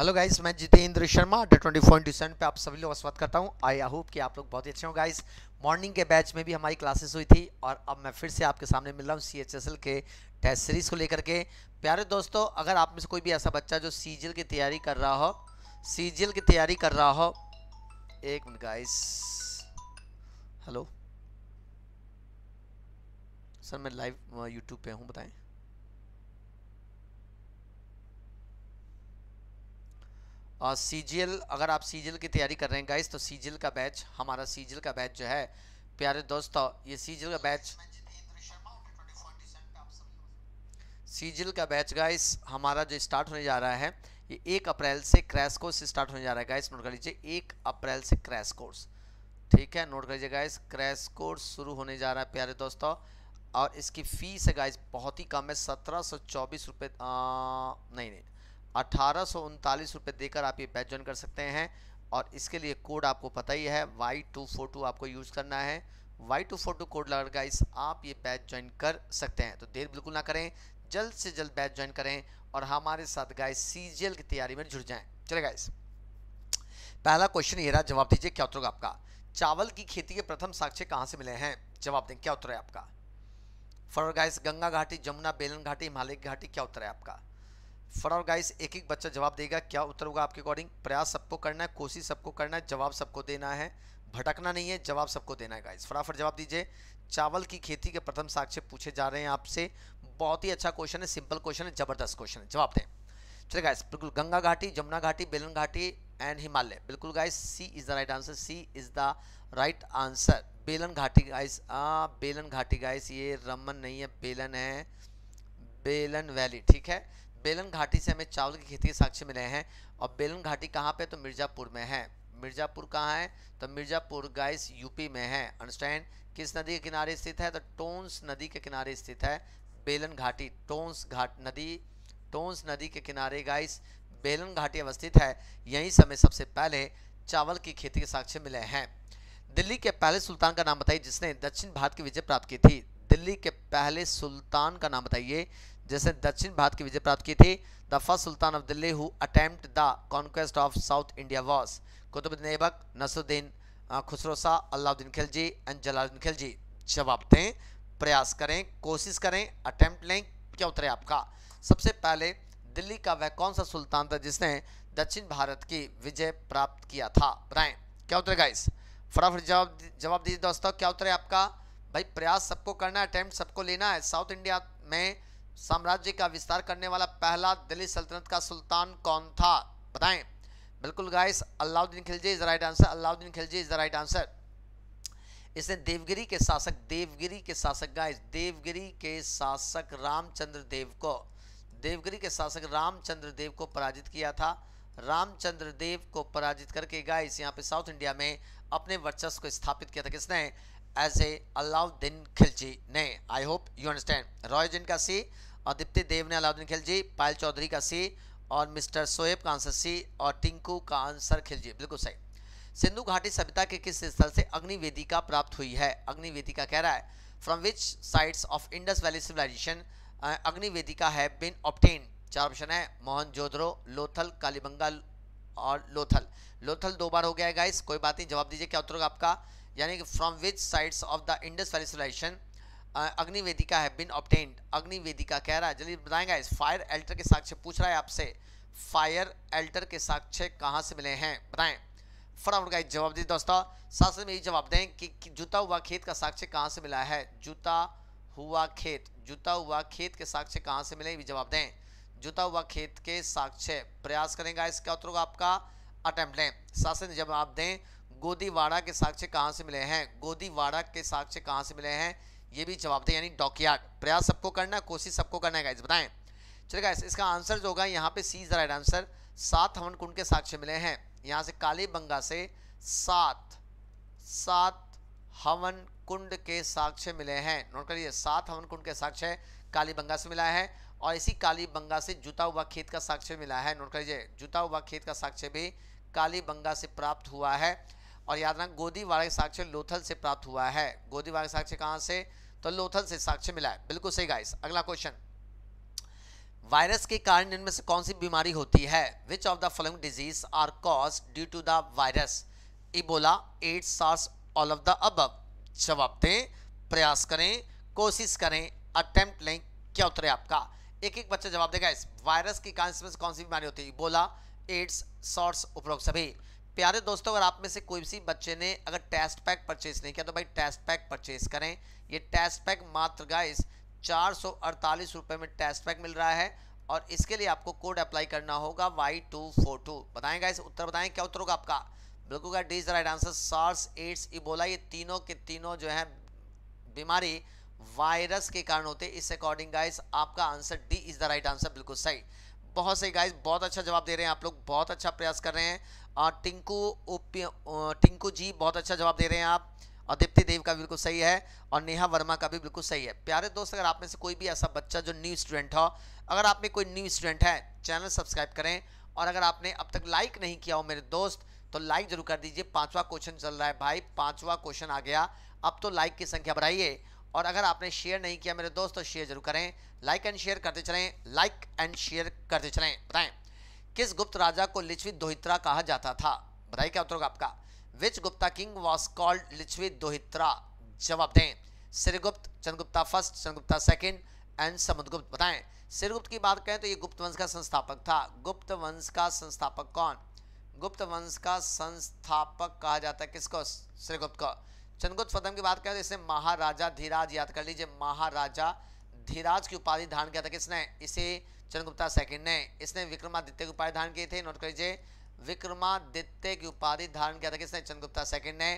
Hello guys मैं Jitendra Sharma day twenty four into पर आप सभी लोग स्वागत करता हूं आई होप कि आप लोग बहुत ही अच्छे हो गाइस मॉर्निंग के बैच में भी हमारी क्लासेस हुई थी और अब मैं फिर से आपके सामने मिल रहा हूं सीएचएसएल के टेस्ट सीरीज़ को लेकर के प्यारे दोस्तों अगर आप में से कोई भी ऐसा बच्चा जो सी की तैयारी कर रहा हो सी की तैयारी कर रहा हो एक मिनट गाइस हेलो सर मैं लाइव यूट्यूब पर हूँ बताएँ सी अगर आप सी की तैयारी कर रहे हैं गाइस तो सी का बैच हमारा सी का बैच जो है प्यारे दोस्तों ये सी का बैच सी का बैच गाइस हमारा जो स्टार्ट होने जा रहा है ये एक अप्रैल से क्रैश कोर्स स्टार्ट होने जा रहा है गाइस नोट कर लीजिए एक अप्रैल से क्रैश कोर्स ठीक है नोट कर लीजिए गाइस क्रैश कोर्स शुरू होने जा रहा है प्यारे दोस्तों और इसकी फ़ीस है गाइस बहुत ही कम है सत्रह सौ चौबीस रुपये नहीं नहीं अठारह सौ देकर आप ये बैच ज्वाइन कर सकते हैं और इसके लिए कोड आपको पता ही है वाई टू फोर टू आपको यूज़ करना है Y two four two code लगा गाइस आप ये बैच ज्वाइन कर सकते हैं तो देर बिल्कुल ना करें जल्द से जल्द बैच ज्वाइन करें और हमारे साथ गाइस सीजीएल की तैयारी में जुड़ जाएं चले गाइस पहला क्वेश्चन ये रहा जवाब दीजिए क्या उत्तर होगा आपका चावल की खेती के प्रथम साक्ष्य कहाँ से मिले हैं जवाब दें क्या उत्तर है आपका फॉर गाइस गंगा घाटी जमुना बेलन घाटी हिमालय की घाटी क्या उत्तर है आपका फॉर गाइस एक एक बच्चा जवाब देगा क्या उत्तर होगा आपके अकॉर्डिंग प्रयास सबको करना है कोशिश सबको करना है जवाब सबको देना है भटकना नहीं है जवाब सबको देना है गाइस फटाफट जवाब दीजिए चावल की खेती के प्रथम साक्ष्य पूछे जा रहे हैं आपसे बहुत ही अच्छा क्वेश्चन है सिंपल क्वेश्चन है जबरदस्त क्वेश्चन है जवाब दें चलिए गाइस बिल्कुल गंगा घाटी जमुना घाटी बेलन घाटी एंड हिमालय बिल्कुल guys C is the right answer C is the right answer Belan घाटी गाइस हाँ, आ बेलन घाटी गाइस ये रमन नहीं है बेलन है बेलन वैली ठीक है बेलन घाटी से हमें चावल की खेती के साक्ष्य मिले हैं और बेलन घाटी कहाँ पे तो मिर्ज़ापुर में है मिर्ज़ापुर कहाँ है तो मिर्ज़ापुर गाइस यूपी में है अंडरस्टैंड किस नदी के किनारे स्थित है तो टोंस नदी के किनारे स्थित है बेलन घाटी टोंस घाट नदी टोंस नदी के किनारे गाइस बेलन घाटी अवस्थित है यहीं समय सबसे पहले चावल की खेती के साक्ष्य मिले हैं दिल्ली के पहले सुल्तान का नाम बताइए जिसने दक्षिण भारत की विजय प्राप्त की थी दिल्ली के पहले सुल्तान का नाम बताइए जिसने दक्षिण भारत की विजय प्राप्त की थी the first sultan of Delhi who attempt the conquest of South India was Qutbuddin Aibak Nasruddin Khusro Shah Alauddin Khilji and Jalaluddin Khilji जवाब दें प्रयास करें कोशिश करें अटैम्प्ट लें क्या उतरे आपका सबसे पहले दिल्ली का वह कौन सा सुल्तान था जिसने दक्षिण भारत की विजय प्राप्त किया था बताएं क्या उतरेगा गाइस फटाफट जवाब जवाब दीजिए दोस्तों क्या उतरे आपका भाई प्रयास सबको करना है अटैम्प्ट सबको लेना है साउथ इंडिया में साम्राज्य का विस्तार करने वाला पहला दिल्ली सल्तनत का सुल्तान कौन था बताएं बिल्कुल guys Alauddin Khilji is right answer Alauddin Khilji is right answer इसने देवगिरी के शासक देवगिरी के शासक गाइस देवगिरी के शासक रामचंद्र देव को देवगिरी के शासक रामचंद्र देव को पराजित किया था रामचंद्र देव को पराजित करके गाइस यहाँ पे साउथ इंडिया में अपने वर्चस्व को स्थापित किया था किसने एज ए अलाउद्दीन खिलजी ने आई होप यू अंडरस्टैंड रॉय जिन का सी और दीप्ति देव ने अलाउद्दीन खिलजी पायल चौधरी का सी और मिस्टर सोएब का आंसर सी और टिंकू का आंसर खिलजी बिल्कुल सही सिंधु घाटी सभ्यता के किस स्थल से अग्निवेदिका प्राप्त हुई है अग्निवेदिका कह रहा है from which sites of Indus valley civilization अग्निवेदिका है बिन ऑप्टेन चार ऑप्शन है मोहन जोधरो लोथल कालीबंगा और लोथल लोथल दो बार हो गया है गाइस कोई बात नहीं जवाब दीजिए क्या उत्तर होगा आपका यानी कि from which sides of the Indus valley civilization अग्निवेदिका है बिन ऑप्टेंड अग्निवेदिका कह रहा है जल्दी बताएंगा इस फायर एल्टर के साक्ष्य पूछ रहा है आपसे फायर एल्टर के साक्ष्य कहाँ से मिले हैं बताएं फटाफट का जवाब दीजिए दोस्तों साथ में ये जवाब दें कि, कि जुता हुआ खेत का साक्ष्य कहाँ से मिला है जूता हुआ खेत जूता हुआ खेत के साक्ष्य कहाँ से मिले ये जवाब दें जूता हुआ खेत के साक्ष्य प्रयास करेंगे इसका उत्तर आपका अटैम्प्ट लें साथ जवाब दें गोदीवाड़ा के साक्ष्य कहाँ से मिले हैं गोदीवाड़ा के साक्ष्य कहाँ से मिले हैं ये भी जवाब दें यानी डॉकयार्ड प्रयास सबको करना कोशिश सबको करना है बताएं चलिए गाइस इसका आंसर जो होगा यहाँ पे C is the right answer सात हवन कुंड के साक्ष्य मिले हैं यहाँ से काली बंगा से सात सात हवन कुंड के साक्ष्य मिले हैं नोट करिए सात हवन कुंड के साक्ष्य काली बंगा से मिला है और इसी काली बंगा से जुता हुआ खेत का साक्ष्य मिला है नोट करिए जुता हुआ खेत का साक्ष्य भी काली बंगा से प्राप्त हुआ है और याद रखना गोदी वार्य साक्ष्य लोथल से प्राप्त हुआ है गोदी वार्य साक्ष्य कहाँ से तो लोथल से साक्ष्य मिला है बिल्कुल सही गाइस अगला क्वेश्चन वायरस के कारण इनमें से कौन सी बीमारी होती है which of the following disease are caused due to the virus Ebola AIDS SARS all of the अब जवाब दें प्रयास करें कोशिश करें अटेम्प्ट लें क्या उत्तर है आपका एक एक बच्चा जवाब देगा इस वायरस के कारण इसमें से कौन सी बीमारी होती है इबोला एड्स सॉर्स उपरोक्त सभी प्यारे दोस्तों अगर आप में से कोई भी बच्चे ने अगर टेस्ट पैक परचेज नहीं किया तो भाई टेस्ट पैक परचेज करें ये टेस्ट पैक मात्र गाइस चार सौ अड़तालीस रुपये में टेस्ट पैक मिल रहा है और इसके लिए आपको कोड अप्लाई करना होगा वाई टू फोर टू बताएं गाइस उत्तर बताएं क्या उत्तर होगा आपका बिल्कुल का D is right answer SARS AIDS Ebola ये तीनों के तीनों जो है बीमारी वायरस के कारण होते हैं इस अकॉर्डिंग गाइस आपका answer D is the right answer बिल्कुल सही बहुत सही गाइस बहुत अच्छा जवाब दे रहे हैं आप लोग बहुत अच्छा प्रयास कर रहे हैं टिंकू टिंकू जी बहुत अच्छा जवाब दे रहे हैं आप और दीप्ति देव का बिल्कुल सही है और नेहा वर्मा का भी बिल्कुल सही है प्यारे दोस्त अगर आप में से कोई भी ऐसा बच्चा जो न्यू स्टूडेंट हो अगर आप में कोई न्यू स्टूडेंट है चैनल सब्सक्राइब करें और अगर आपने अब तक लाइक नहीं किया हो मेरे दोस्त तो लाइक जरूर कर दीजिए पांचवा क्वेश्चन चल रहा है भाई पांचवा क्वेश्चन आ गया अब तो लाइक की संख्या बढ़ाइए और अगर आपने शेयर नहीं किया मेरे दोस्त तो शेयर जरूर करें लाइक एंड शेयर करते चलें लाइक एंड शेयर करते चलें बताएं किस गुप्त राजा को लिच्छवी दोहित्रा कहा जाता था बताइए क्या उत्तर होगा आपका which Gupta king was called Lichchhavi दोहित्रा जवाब दें Shrigupta Chandragupta first Chandragupta second and Samudragupta बताएं श्रीगुप्त की बात करें तो ये गुप्त वंश का संस्थापक था गुप्त वंश का संस्थापक कौन गुप्त वंश का संस्थापक कहा जाता है किसको श्रीगुप्त को चंद्रगुप्त पदम की बात करें तो इसे महाराजा धीराज याद कर लीजिए महाराजा धीराज की उपाधि धारण किया था किसने इसे चरण गुप्ता सेकंड ने इसने विक्रमादित्य की उपाधि धारण की थी नोट करिए विक्रमादित्य की उपाधि धारण किया था किसने चंद्र गुप्ता सेकंड ने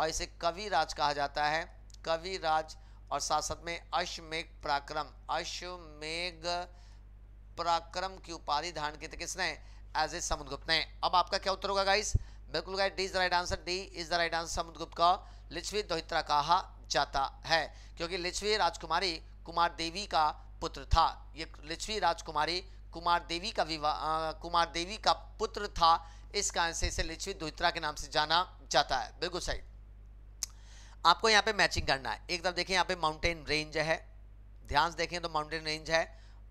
और इसे कवि राज कहा जाता है कवि राज और साथ साथ में अश्वमेघ पराक्रम अश्वमेघ पराक्रम की उपाधि धारण की थी किसने एज ए समुद्रगुप्त ने अब आपका क्या उत्तर होगा गाइस बिल्कुल guys D is the right answer D is the right answer Samudragupta का लिच्छवी दोहित्रा कहा जाता है क्योंकि लिच्छवी राजकुमारी कुमार देवी का पुत्र था ये लिच्छवी राजकुमारी कुमार देवी का विवाह कुमार देवी का पुत्र था इस कारण से इसे लिच्छवी दुहित्रा के नाम से जाना जाता है बिल्कुल सही आपको यहाँ पे मैचिंग करना है एक तरफ देखिए यहाँ पे माउंटेन रेंज है ध्यान से देखें तो माउंटेन रेंज है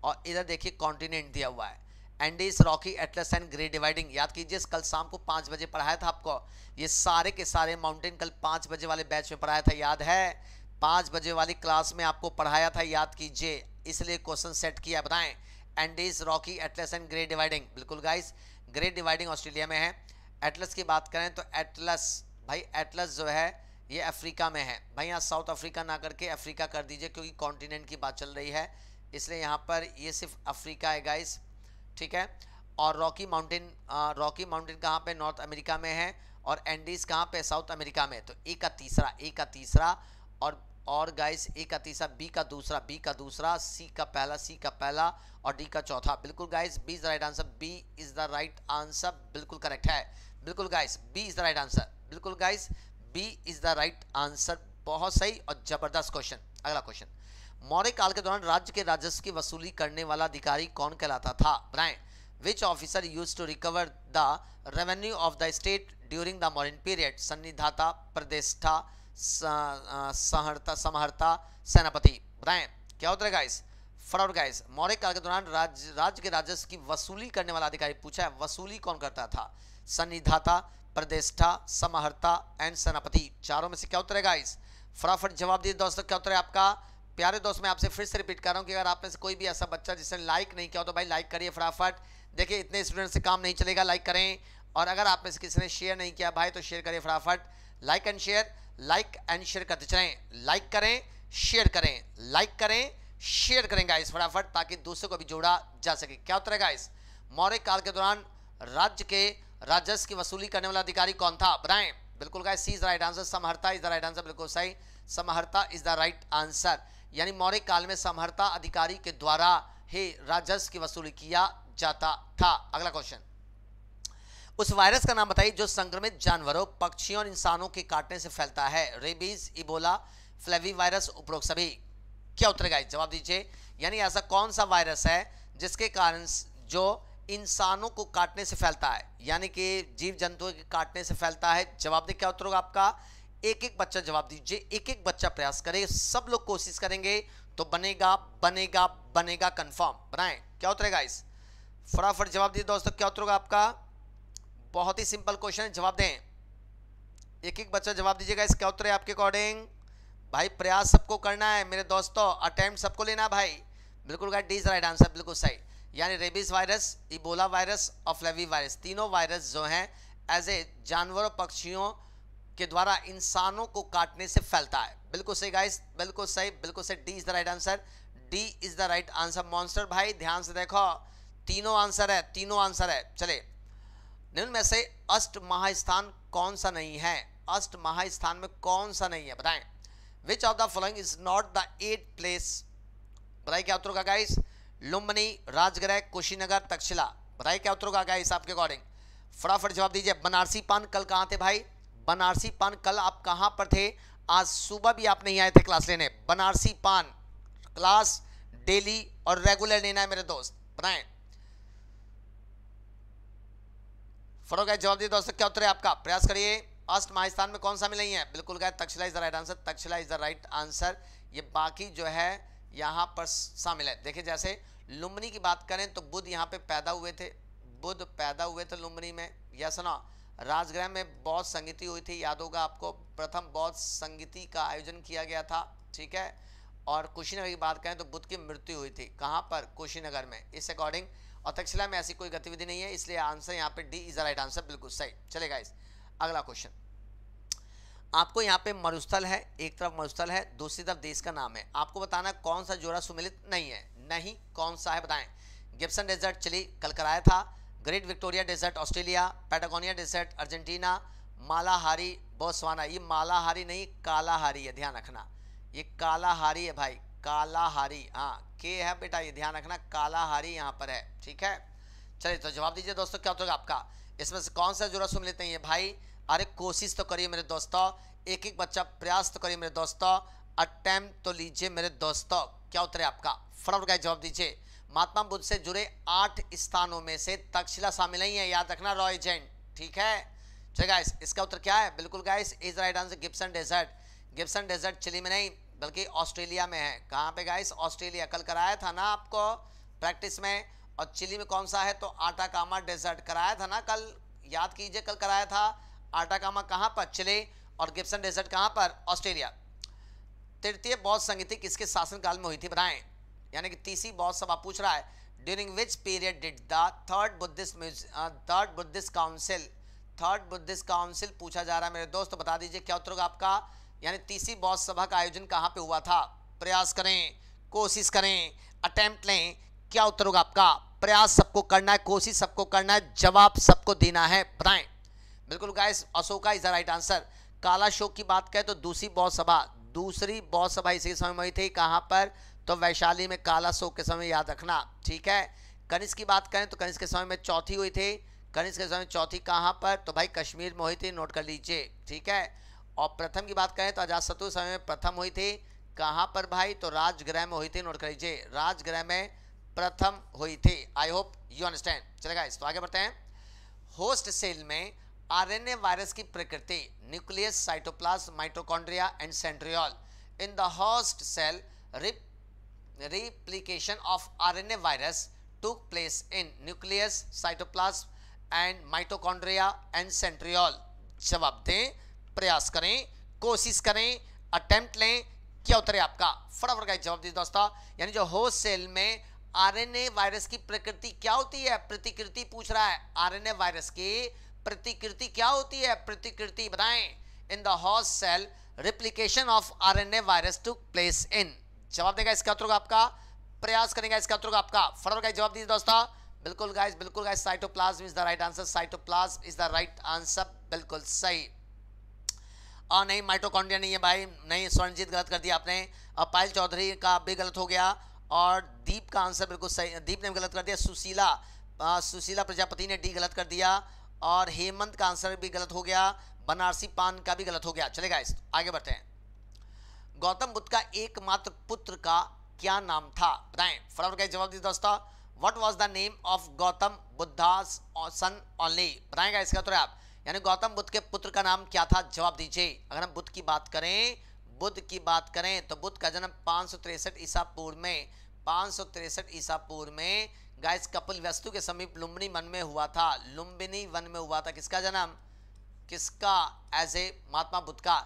और इधर देखिए कॉन्टिनेंट दिया हुआ है Andes Rocky Atlas and grey dividing याद कीजिए कल शाम को पाँच बजे पढ़ाया था आपको ये सारे के सारे माउंटेन कल पाँच बजे वाले बैच में पढ़ाया था याद है पाँच बजे वाली क्लास में आपको पढ़ाया था याद कीजिए इसलिए क्वेश्चन सेट किया बताएं Andes Rocky Atlas and Great Dividing बिल्कुल गाइस ग्रेट डिवाइडिंग ऑस्ट्रेलिया में है एटलस की बात करें तो एटलस भाई एटलस जो है ये अफ्रीका में है भाई यहाँ साउथ अफ्रीका ना करके अफ्रीका कर दीजिए क्योंकि कॉन्टिनेंट की बात चल रही है इसलिए यहाँ पर ये सिर्फ अफ्रीका है गाइस ठीक है और रॉकी माउंटेन रॉकी माउंटेन कहाँ पे नॉर्थ अमेरिका में है और एंडीज कहाँ पे साउथ अमेरिका में तो ए का तीसरा ए का तीसरा और और गाइस ए का तीसरा बी का दूसरा बी का दूसरा सी का पहला सी का पहला और डी का चौथा बिल्कुल guys B is the right answer B is the right answer बिल्कुल करेक्ट है बिल्कुल guys B is the right answer बिल्कुल guys B is the right answer बहुत सही और जबरदस्त क्वेश्चन अगला क्वेश्चन मौर्य काल के दौरान राज्य के राजस्व की वसूली करने वाला अधिकारी कौन कहलाता था ब्रायन which officer use to recover the revenue of the state during the Mauryan period सन्निधाता प्रदेष्ठा सहरता समहरता सेनापति बताएं क्या उतरेगा गाइस फटाफट गाइस मौर्य काल के दौरान राज्य राज के राजस्व की वसूली करने वाला अधिकारी पूछा है वसूली कौन करता था सन्निधाता प्रदेष्ठा समहरता एंड सेनापति चारों में से क्या उतरेगा गाइस फटाफट जवाब दिए दोस्तों क्या उतरे आपका प्यारे दोस्त मैं आपसे फिर से रिपीट कर रहा हूँ कि अगर आप में से कोई भी ऐसा बच्चा जिसने लाइक नहीं किया तो भाई लाइक करिए फटाफट देखिए इतने स्टूडेंट से काम नहीं चलेगा लाइक करें और अगर आप में से किसी ने शेयर नहीं किया भाई तो शेयर करिए फटाफट like and share like and share करते चलें लाइक करें शेयर करें लाइक करें शेयर करें गाइस फटाफट ताकि दूसरे को भी जोड़ा जा सके क्या उत्तर है गाइस मौर्य काल के दौरान राज्य के राजस्व की वसूली करने वाला अधिकारी कौन था बनाएं बिल्कुल guys C is the right answer समहर्ता इज द राइट आंसर बिल्कुल सही समहर्ता इज द राइट आंसर यानी मौर्य काल में समहर्ता अधिकारी के द्वारा ही राजस्व की वसूली किया जाता था अगला क्वेश्चन उस वायरस का नाम बताइए जो संक्रमित जानवरों पक्षियों और इंसानों के काटने से फैलता है रेबीज इबोला फ्लेवी वायरस उपरोक्त सभी क्या उत्तर गाइस जवाब दीजिए यानी ऐसा कौन सा वायरस है जिसके कारण जो इंसानों को काटने से फैलता है यानी कि जीव जंतुओं के काटने से फैलता है जवाब दे क्या उत्तर होगा आपका एक एक बच्चा जवाब दीजिए एक एक बच्चा प्रयास करे सब लोग कोशिश करेंगे तो बनेगा बनेगा बनेगा कंफर्म बनाए क्या उतरेगा इस फटाफट जवाब दीजिए दोस्तों क्या उतरेगा आपका बहुत ही सिंपल क्वेश्चन है जवाब दें एक एक बच्चा जवाब दीजिएगा इसका उत्तर है आपके अकॉर्डिंग भाई प्रयास सबको करना है मेरे दोस्तों अटेम्प्ट सबको लेना भाई बिल्कुल गाइड डीज राइट आंसर बिल्कुल सही यानी रेबीज वायरस इबोला वायरस और फ्लेवी वायरस तीनों वायरस जो हैं एज ए जानवरों पक्षियों के द्वारा इंसानों को काटने से फैलता है बिल्कुल सही गाइस बिल्कुल सही बिल्कुल सही D is the right answer D is the right answer monster भाई ध्यान से देखो तीनों आंसर है तीनों आंसर है चले निम्न में से अष्ट महास्थान कौन सा नहीं है अष्ट महास्थान में कौन सा नहीं है बताएं which of the following is not the eight place बताइए क्या उत्तर होगा गाइस लुम्बनी राजगृह कुशीनगर तक्षशिला बताइए क्या उत्तर होगा गाइस आपके अकॉर्डिंग फटाफट जवाब दीजिए बनारसी पान कल कहाँ थे भाई बनारसी पान कल आप कहाँ पर थे आज सुबह भी आप नहीं आए थे क्लास लेने बनारसी पान क्लास डेली और रेगुलर लेना है मेरे दोस्त बताएं फटो गए जवाब दिए दोस्तों क्या उत्तर है आपका प्रयास करिए अष्ट महास्थान में कौन सा मिल नहीं है बिल्कुल गए Taxila is the right answer Taxila is the right answer ये बाकी जो है यहाँ पर शामिल है देखिए जैसे लुम्बनी की बात करें तो बुद्ध यहाँ पे पैदा हुए थे बुद्ध पैदा हुए थे लुम्बनी में यस ना राजगृह में बौद्ध संगीति हुई थी याद होगा आपको प्रथम बौद्ध संगीति का आयोजन किया गया था ठीक है और कुशीनगर की बात करें तो बुद्ध की मृत्यु हुई थी कहाँ पर कुशीनगर में इस अकॉर्डिंग और तक्षशिला में ऐसी कोई गतिविधि नहीं है इसलिए आंसर यहाँ पे D is the right answer बिल्कुल सही चलेगा इस अगला क्वेश्चन आपको यहाँ पे मरुस्थल है एक तरफ मरुस्थल है दूसरी तरफ देश का नाम है आपको बताना कौन सा जोड़ा सुमिलित नहीं है नहीं कौन सा है बताएं गिप्सन डेजर्ट चिली कल कराया था Great Victoria Desert Australia Patagonia Desert Argentina Kalahari Botswana ये मालाहारी नहीं कालाहारी है ध्यान रखना ये कालाहारी है भाई कालाहारी हाँ के है बेटा ये ध्यान रखना कालाहारी यहाँ पर है ठीक है चलिए तो जवाब दीजिए दोस्तों क्या होगा आपका इसमें से कौन सा जुड़ा सुन लेते हैं ये भाई अरे कोशिश तो करिए मेरे दोस्तों एक एक बच्चा प्रयास तो करिए मेरे दोस्तों अटैम्प्ट तो लीजिए मेरे दोस्तों क्या उतरे आपका फटाफट का जवाब दीजिए महात्मा बुद्ध से जुड़े आठ स्थानों में से तक्षशिला शामिल नहीं है याद रखना रॉय जैन ठीक है चलिए गाइस इसका उत्तर क्या है बिल्कुल guys is right answer Gibson Desert Gibson Desert Chile में नहीं बल्कि ऑस्ट्रेलिया में है कहाँ पे गाइस ऑस्ट्रेलिया कल कराया था ना आपको प्रैक्टिस में और चिली में कौन सा है तो आटा कामा डेजर्ट कराया था ना कल याद कीजिए कल कराया था आटा कामा कहाँ पर चिली और गिप्सन डेजर्ट कहाँ पर ऑस्ट्रेलिया तृतीय बौद्ध संगीति किसके शासनकाल में हुई थी बताएं यानी कि तीसरी बौद्ध सभा पूछ रहा है during which period did the third Buddhist third Buddhist council third Buddhist council पूछा जा रहा है मेरे दोस्त तो बता दीजिए क्या उत्तर होगा आपका यानी तीसरी बॉस सभा का आयोजन कहाँ पे हुआ था प्रयास करें कोशिश करें अटैम्प्ट लें क्या उत्तर होगा आपका प्रयास सबको करना है कोशिश सबको करना है जवाब सबको देना है बताएं बिल्कुल guys Ashoka is the right answer Kalashoka की बात करें तो दूसरी बौद्ध सभा दूसरी बौद्ध सभा इसी समय हुई थी कहाँ पर तो वैशाली में काला शोक के समय याद रखना ठीक है कनिष्क की बात करें तो कनिष्क के समय में चौथी हुई थी कनिष्क के समय चौथी कहाँ पर तो भाई कश्मीर में हुई थी नोट कर लीजिए ठीक है और प्रथम की बात करें तो आजाद शत्रु समय में प्रथम हुई थी कहाँ पर भाई तो राजगृह में हुई थी नोट कर लीजिए राजगृह में प्रथम हुई थी आई होप यू अंडरस्टैंड चलेगा इस तो आगे बढ़ते हैं होस्ट सेल में आरएनए वायरस की प्रकृति nucleus cytoplasm mitochondria and centriole in the host cell replication of R virus took place in nucleus cytoplasm and mitochondria and centriole जवाब दें प्रयास करें कोशिश करें अटेम्प्ट लें क्या उत्तरे आपका फटाफट का जवाब दीजिए दोस्तों यानी जो होस्ट सेल में आरएनए वायरस की प्रकृति क्या होती है प्रतिकृति पूछ रहा है आरएनए वायरस की प्रतिकृति क्या होती है प्रतिकृति बताएं in the host cell replication of RNA virus took place in जवाब देगा इसका उत्तर आपका प्रयास करेगा इसका उत्तर आपका फटाफट का जवाब दीजिए दोस्तों बिल्कुल गाइस बिल्कुल guys cytoplasm is the right answer cytoplasm is the right answer बिल्कुल सही और नहीं माइटोकॉन्ड्रिया नहीं है भाई नहीं स्वर्णजीत गलत कर दिया आपने और पायल चौधरी का भी गलत हो गया और दीप का आंसर बिल्कुल सही दीप ने गलत कर दिया सुशीला आ, सुशीला प्रजापति ने डी गलत कर दिया और हेमंत का आंसर भी गलत हो गया बनारसी पान का भी गलत हो गया चलेगा इस आगे बढ़ते हैं गौतम बुद्ध का एकमात्र पुत्र का क्या नाम था बताएं फटाफट का जवाब दीजिए दोस्तों what was the name of Gautam Buddha son only बताएगा इसका उत्तर आप यानी गौतम बुद्ध के पुत्र का नाम क्या था जवाब दीजिए अगर हम बुद्ध की बात करें बुद्ध की बात करें तो बुद्ध का जन्म पाँच ईसा पूर्व में पाँच ईसा पूर्व में गायस कपिल वस्तु के समीप लुम्बिनी वन में हुआ था लुम्बिनी वन में हुआ था किसका जन्म किसका एज ए महात्मा बुद्ध का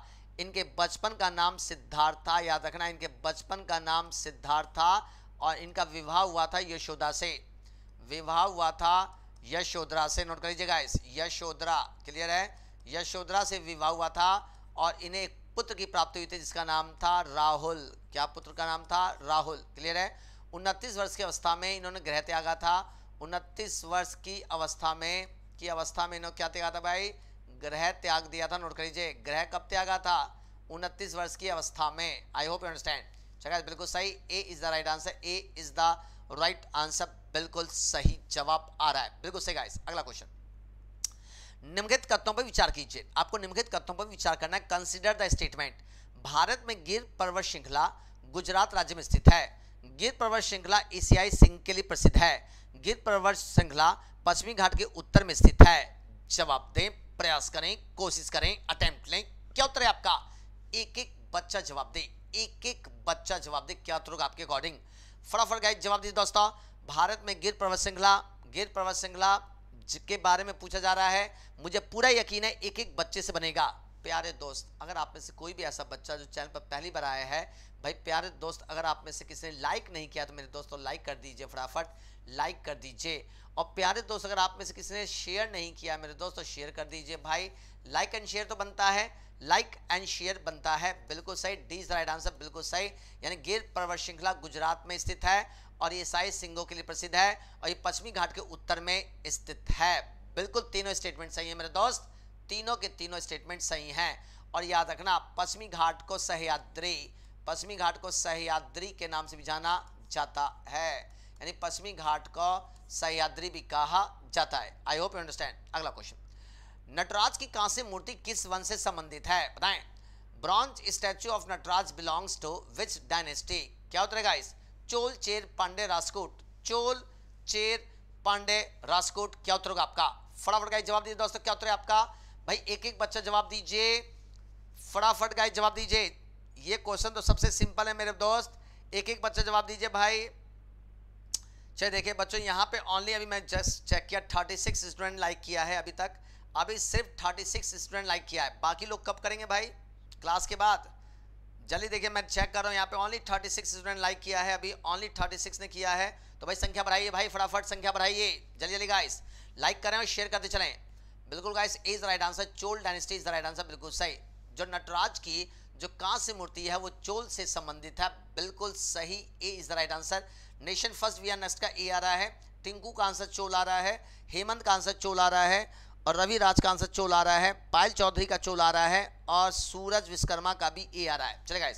इनके बचपन का नाम सिद्धार्थ था याद रखना इनके बचपन का नाम सिद्धार्थ था और इनका विवाह हुआ था यशोदा से विवाह हुआ था यशोधरा से नोट कर लीजिएगा इस यशोधरा क्लियर है यशोधरा से विवाह हुआ था और इन्हें एक पुत्र की प्राप्ति हुई थी जिसका नाम था राहुल क्या पुत्र का नाम था राहुल क्लियर है उनतीस वर्ष की अवस्था में इन्होंने ग्रह त्यागा था उनतीस वर्ष की अवस्था में की अवस्था में इन्होंने क्या त्यागा था भाई ग्रह त्याग दिया था नोट कर लीजिए ग्रह कब त्यागा था उनतीस वर्ष की अवस्था में आई होप यू अंडरस्टैंड बिल्कुल सही A is the right answer A is the right answer बिल्कुल सही जवाब आ रहा है बिल्कुल सही गाइस अगला क्वेश्चन निम्नलिखित कथनों पर विचार कीजिए आपको निम्नलिखित कथनों पर विचार करना है कंसिडर द स्टेटमेंट भारत में गिर पर्वत श्रृंखला गुजरात राज्य में स्थित है गिर पर्वत श्रृंखला एशियाई सिंह के लिए प्रसिद्ध है गिर पर्वत श्रृंखला पश्चिमी घाट के उत्तर में स्थित है जवाब दें प्रयास करें कोशिश करें अटेम्प्ट लें क्या उत्तर है आपका एक एक बच्चा जवाब दे एक एक बच्चा जवाब दे क्या उत्तर होगा आपके अकॉर्डिंग फटाफट गाइड जवाब दीजिए दोस्तों भारत में गिर पर्वत श्रृंखला गिर पर्वत श्रृंखला के बारे में पूछा जा रहा है मुझे पूरा यकीन है एक एक बच्चे से बनेगा प्यारे दोस्त अगर आप में से कोई भी ऐसा बच्चा जो चैनल पर पहली बार आया है भाई प्यारे दोस्त अगर आप में से किसी ने लाइक नहीं किया तो मेरे दोस्तों लाइक कर दीजिए फटाफट लाइक कर दीजिए और प्यारे दोस्त अगर आप में से किसी ने शेयर नहीं किया मेरे दोस्त तो शेयर कर दीजिए भाई लाइक एंड शेयर तो बनता है लाइक एंड शेयर बनता है बिल्कुल सही डी इज राइट आंसर बिल्कुल सही यानी गिर पर्वत श्रृंखला गुजरात में स्थित है और ये ईसाई सिंगों के लिए प्रसिद्ध है और ये पश्चिमी घाट के उत्तर में स्थित है बिल्कुल तीनों स्टेटमेंट सही है मेरे दोस्त तीनों के तीनों स्टेटमेंट सही हैं और याद रखना पश्चिमी घाट को सहयाद्री पश्चिमी घाट को सहयाद्री के नाम से भी जाना जाता है यानी पश्चिमी घाट को सहयाद्री भी कहा जाता है आई होप यू अंडरस्टैंड अगला क्वेश्चन नटराज की कांस्य मूर्ति किस वंश से संबंधित है बताएं bronze statue of Nataraj belongs to which dynasty क्या उतरेगा इस चोल चेर पांडे राजकोट चोल चेर पांडे राजकोट क्या उत्तर होगा आपका फटाफट का जवाब दीजिए दोस्तों क्या उत्तर है आपका भाई एक एक बच्चा जवाब दीजिए फटाफट का जवाब दीजिए ये क्वेश्चन तो सबसे सिंपल है मेरे दोस्त एक एक बच्चा जवाब दीजिए भाई चलिए देखिए बच्चों यहाँ पे ओनली अभी मैं जस्ट चेक किया 36 स्टूडेंट लाइक किया है अभी तक अभी सिर्फ 36 स्टूडेंट लाइक किया है बाकी लोग कब करेंगे भाई क्लास के बाद जल्दी देखिए मैं चेक कर रहा हूँ यहाँ पे ओनली 36 स्टूडेंट लाइक किया है अभी ओनली 36 ने किया है तो भाई संख्या बढ़ाइए भाई फटाफट संख्या बढ़ाइए जल्दी जल्दी गाइस लाइक करें और शेयर करते चलें बिल्कुल guys is the right answer Chola dynasty is the right answer बिल्कुल सही जो नटराज की जो कांस्य मूर्ति है वो चोल से संबंधित है बिल्कुल सही A is the right answer nation first we are next का ए आ रहा है टिंकू का आंसर चोल आ रहा है हेमंत का आंसर चोल आ रहा है और रवि राज का आंसर चोल आ रहा है पायल चौधरी का चोल आ रहा है और सूरज विश्वकर्मा का भी ए आ रहा है चलेगा इस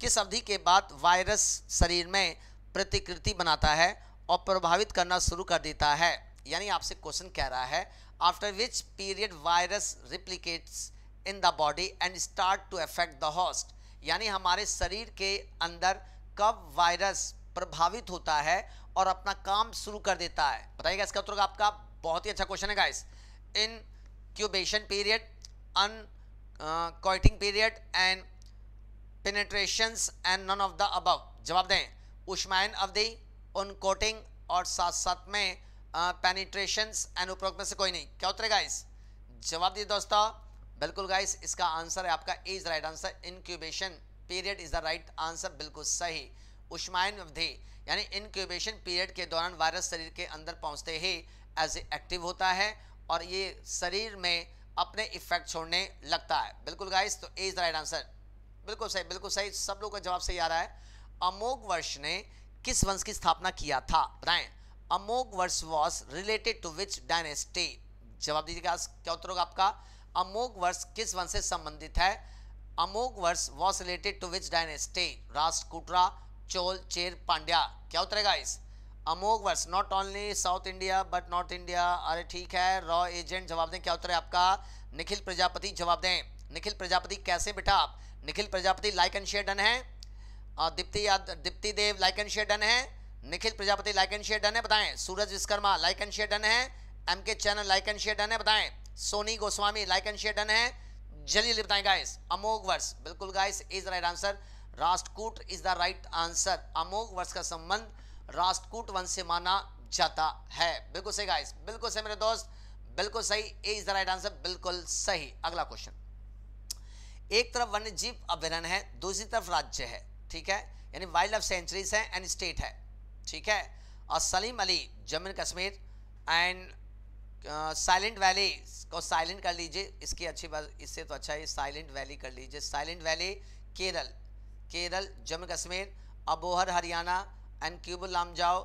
किस अवधि के बाद वायरस शरीर में प्रतिकृति बनाता है और प्रभावित करना शुरू कर देता है यानी आपसे क्वेश्चन कह रहा है after which period virus replicates in the body and start to affect the host यानी हमारे शरीर के अंदर कब वायरस प्रभावित होता है और अपना काम शुरू कर देता है बताइएगा इसका उत्तर आपका बहुत ही अच्छा क्वेश्चन है guys incubation period uncoating period and and and none of the above जवाब दें उष्मायन अवधि उन कोटिंग और साथ साथ में पेनिट्रेशंस uh, एंड उपरोक्त में से कोई नहीं क्या उतरे गाइस जवाब दिए दोस्तों बिल्कुल गाइस इसका आंसर है आपका is right answer incubation period is the right answer बिल्कुल सही उष्मायन अवधि यानी इनक्यूबेशन पीरियड के दौरान वायरस शरीर के अंदर पहुंचते ही एज एक्टिव होता है और ये शरीर में अपने इफेक्ट छोड़ने लगता है बिल्कुल गाइस तो A is the right answer बिल्कुल सही बिल्कुल सही सब लोगों का जवाब सही आ रहा है अमोघ वर्ष ने किस वंश की स्थापना किया था बताएं Amoghavarsha was related to which dynasty जवाब दीजिएगा क्या उत्तर होगा आपका अमोघ वर्ष किस वंश से संबंधित है Amoghavarsha was related to which dynasty Rashtrakuta Chola Chera Pandya क्या उतरेगा इस Amoghavarsha not only South India but North India अरे ठीक है रॉ एजेंट जवाब दें क्या उत्तर है आपका निखिल प्रजापति जवाब दें निखिल प्रजापति कैसे बेटा आप Nikhil Prajapati like and share done है दीप्ति याद Deepti Dev like and share done है Nikhil Prajapati like and share done है बताएं Suraj Vishwakarma like and share done है M K channel like and share done है बताएं Soni Goswami like and share done है जल्दी जल्दी बताएं गाइस अमोघ वर्ष बिल्कुल guys is the right answer Rashtrakuta is the right answer अमोघ वर्ष का संबंध राष्ट्रकूट वंश से माना जाता है बिल्कुल सही गाइस बिल्कुल सही मेरे दोस्त बिल्कुल सही A is the right answer बिल्कुल सही अगला क्वेश्चन एक तरफ वन्य जीव अभ्यारण है दूसरी तरफ राज्य है ठीक है यानी वाइल्ड लाइफ सेंचुरीज है एंड स्टेट है ठीक है और Salim Ali Jammu Kashmir and Silent Valley को साइलेंट कर लीजिए इसकी अच्छी बात इससे तो अच्छा है साइलेंट वैली कर लीजिए Silent Valley Kerala Kerala Jammu Kashmir Abohar Haryana and Keibul Lamjao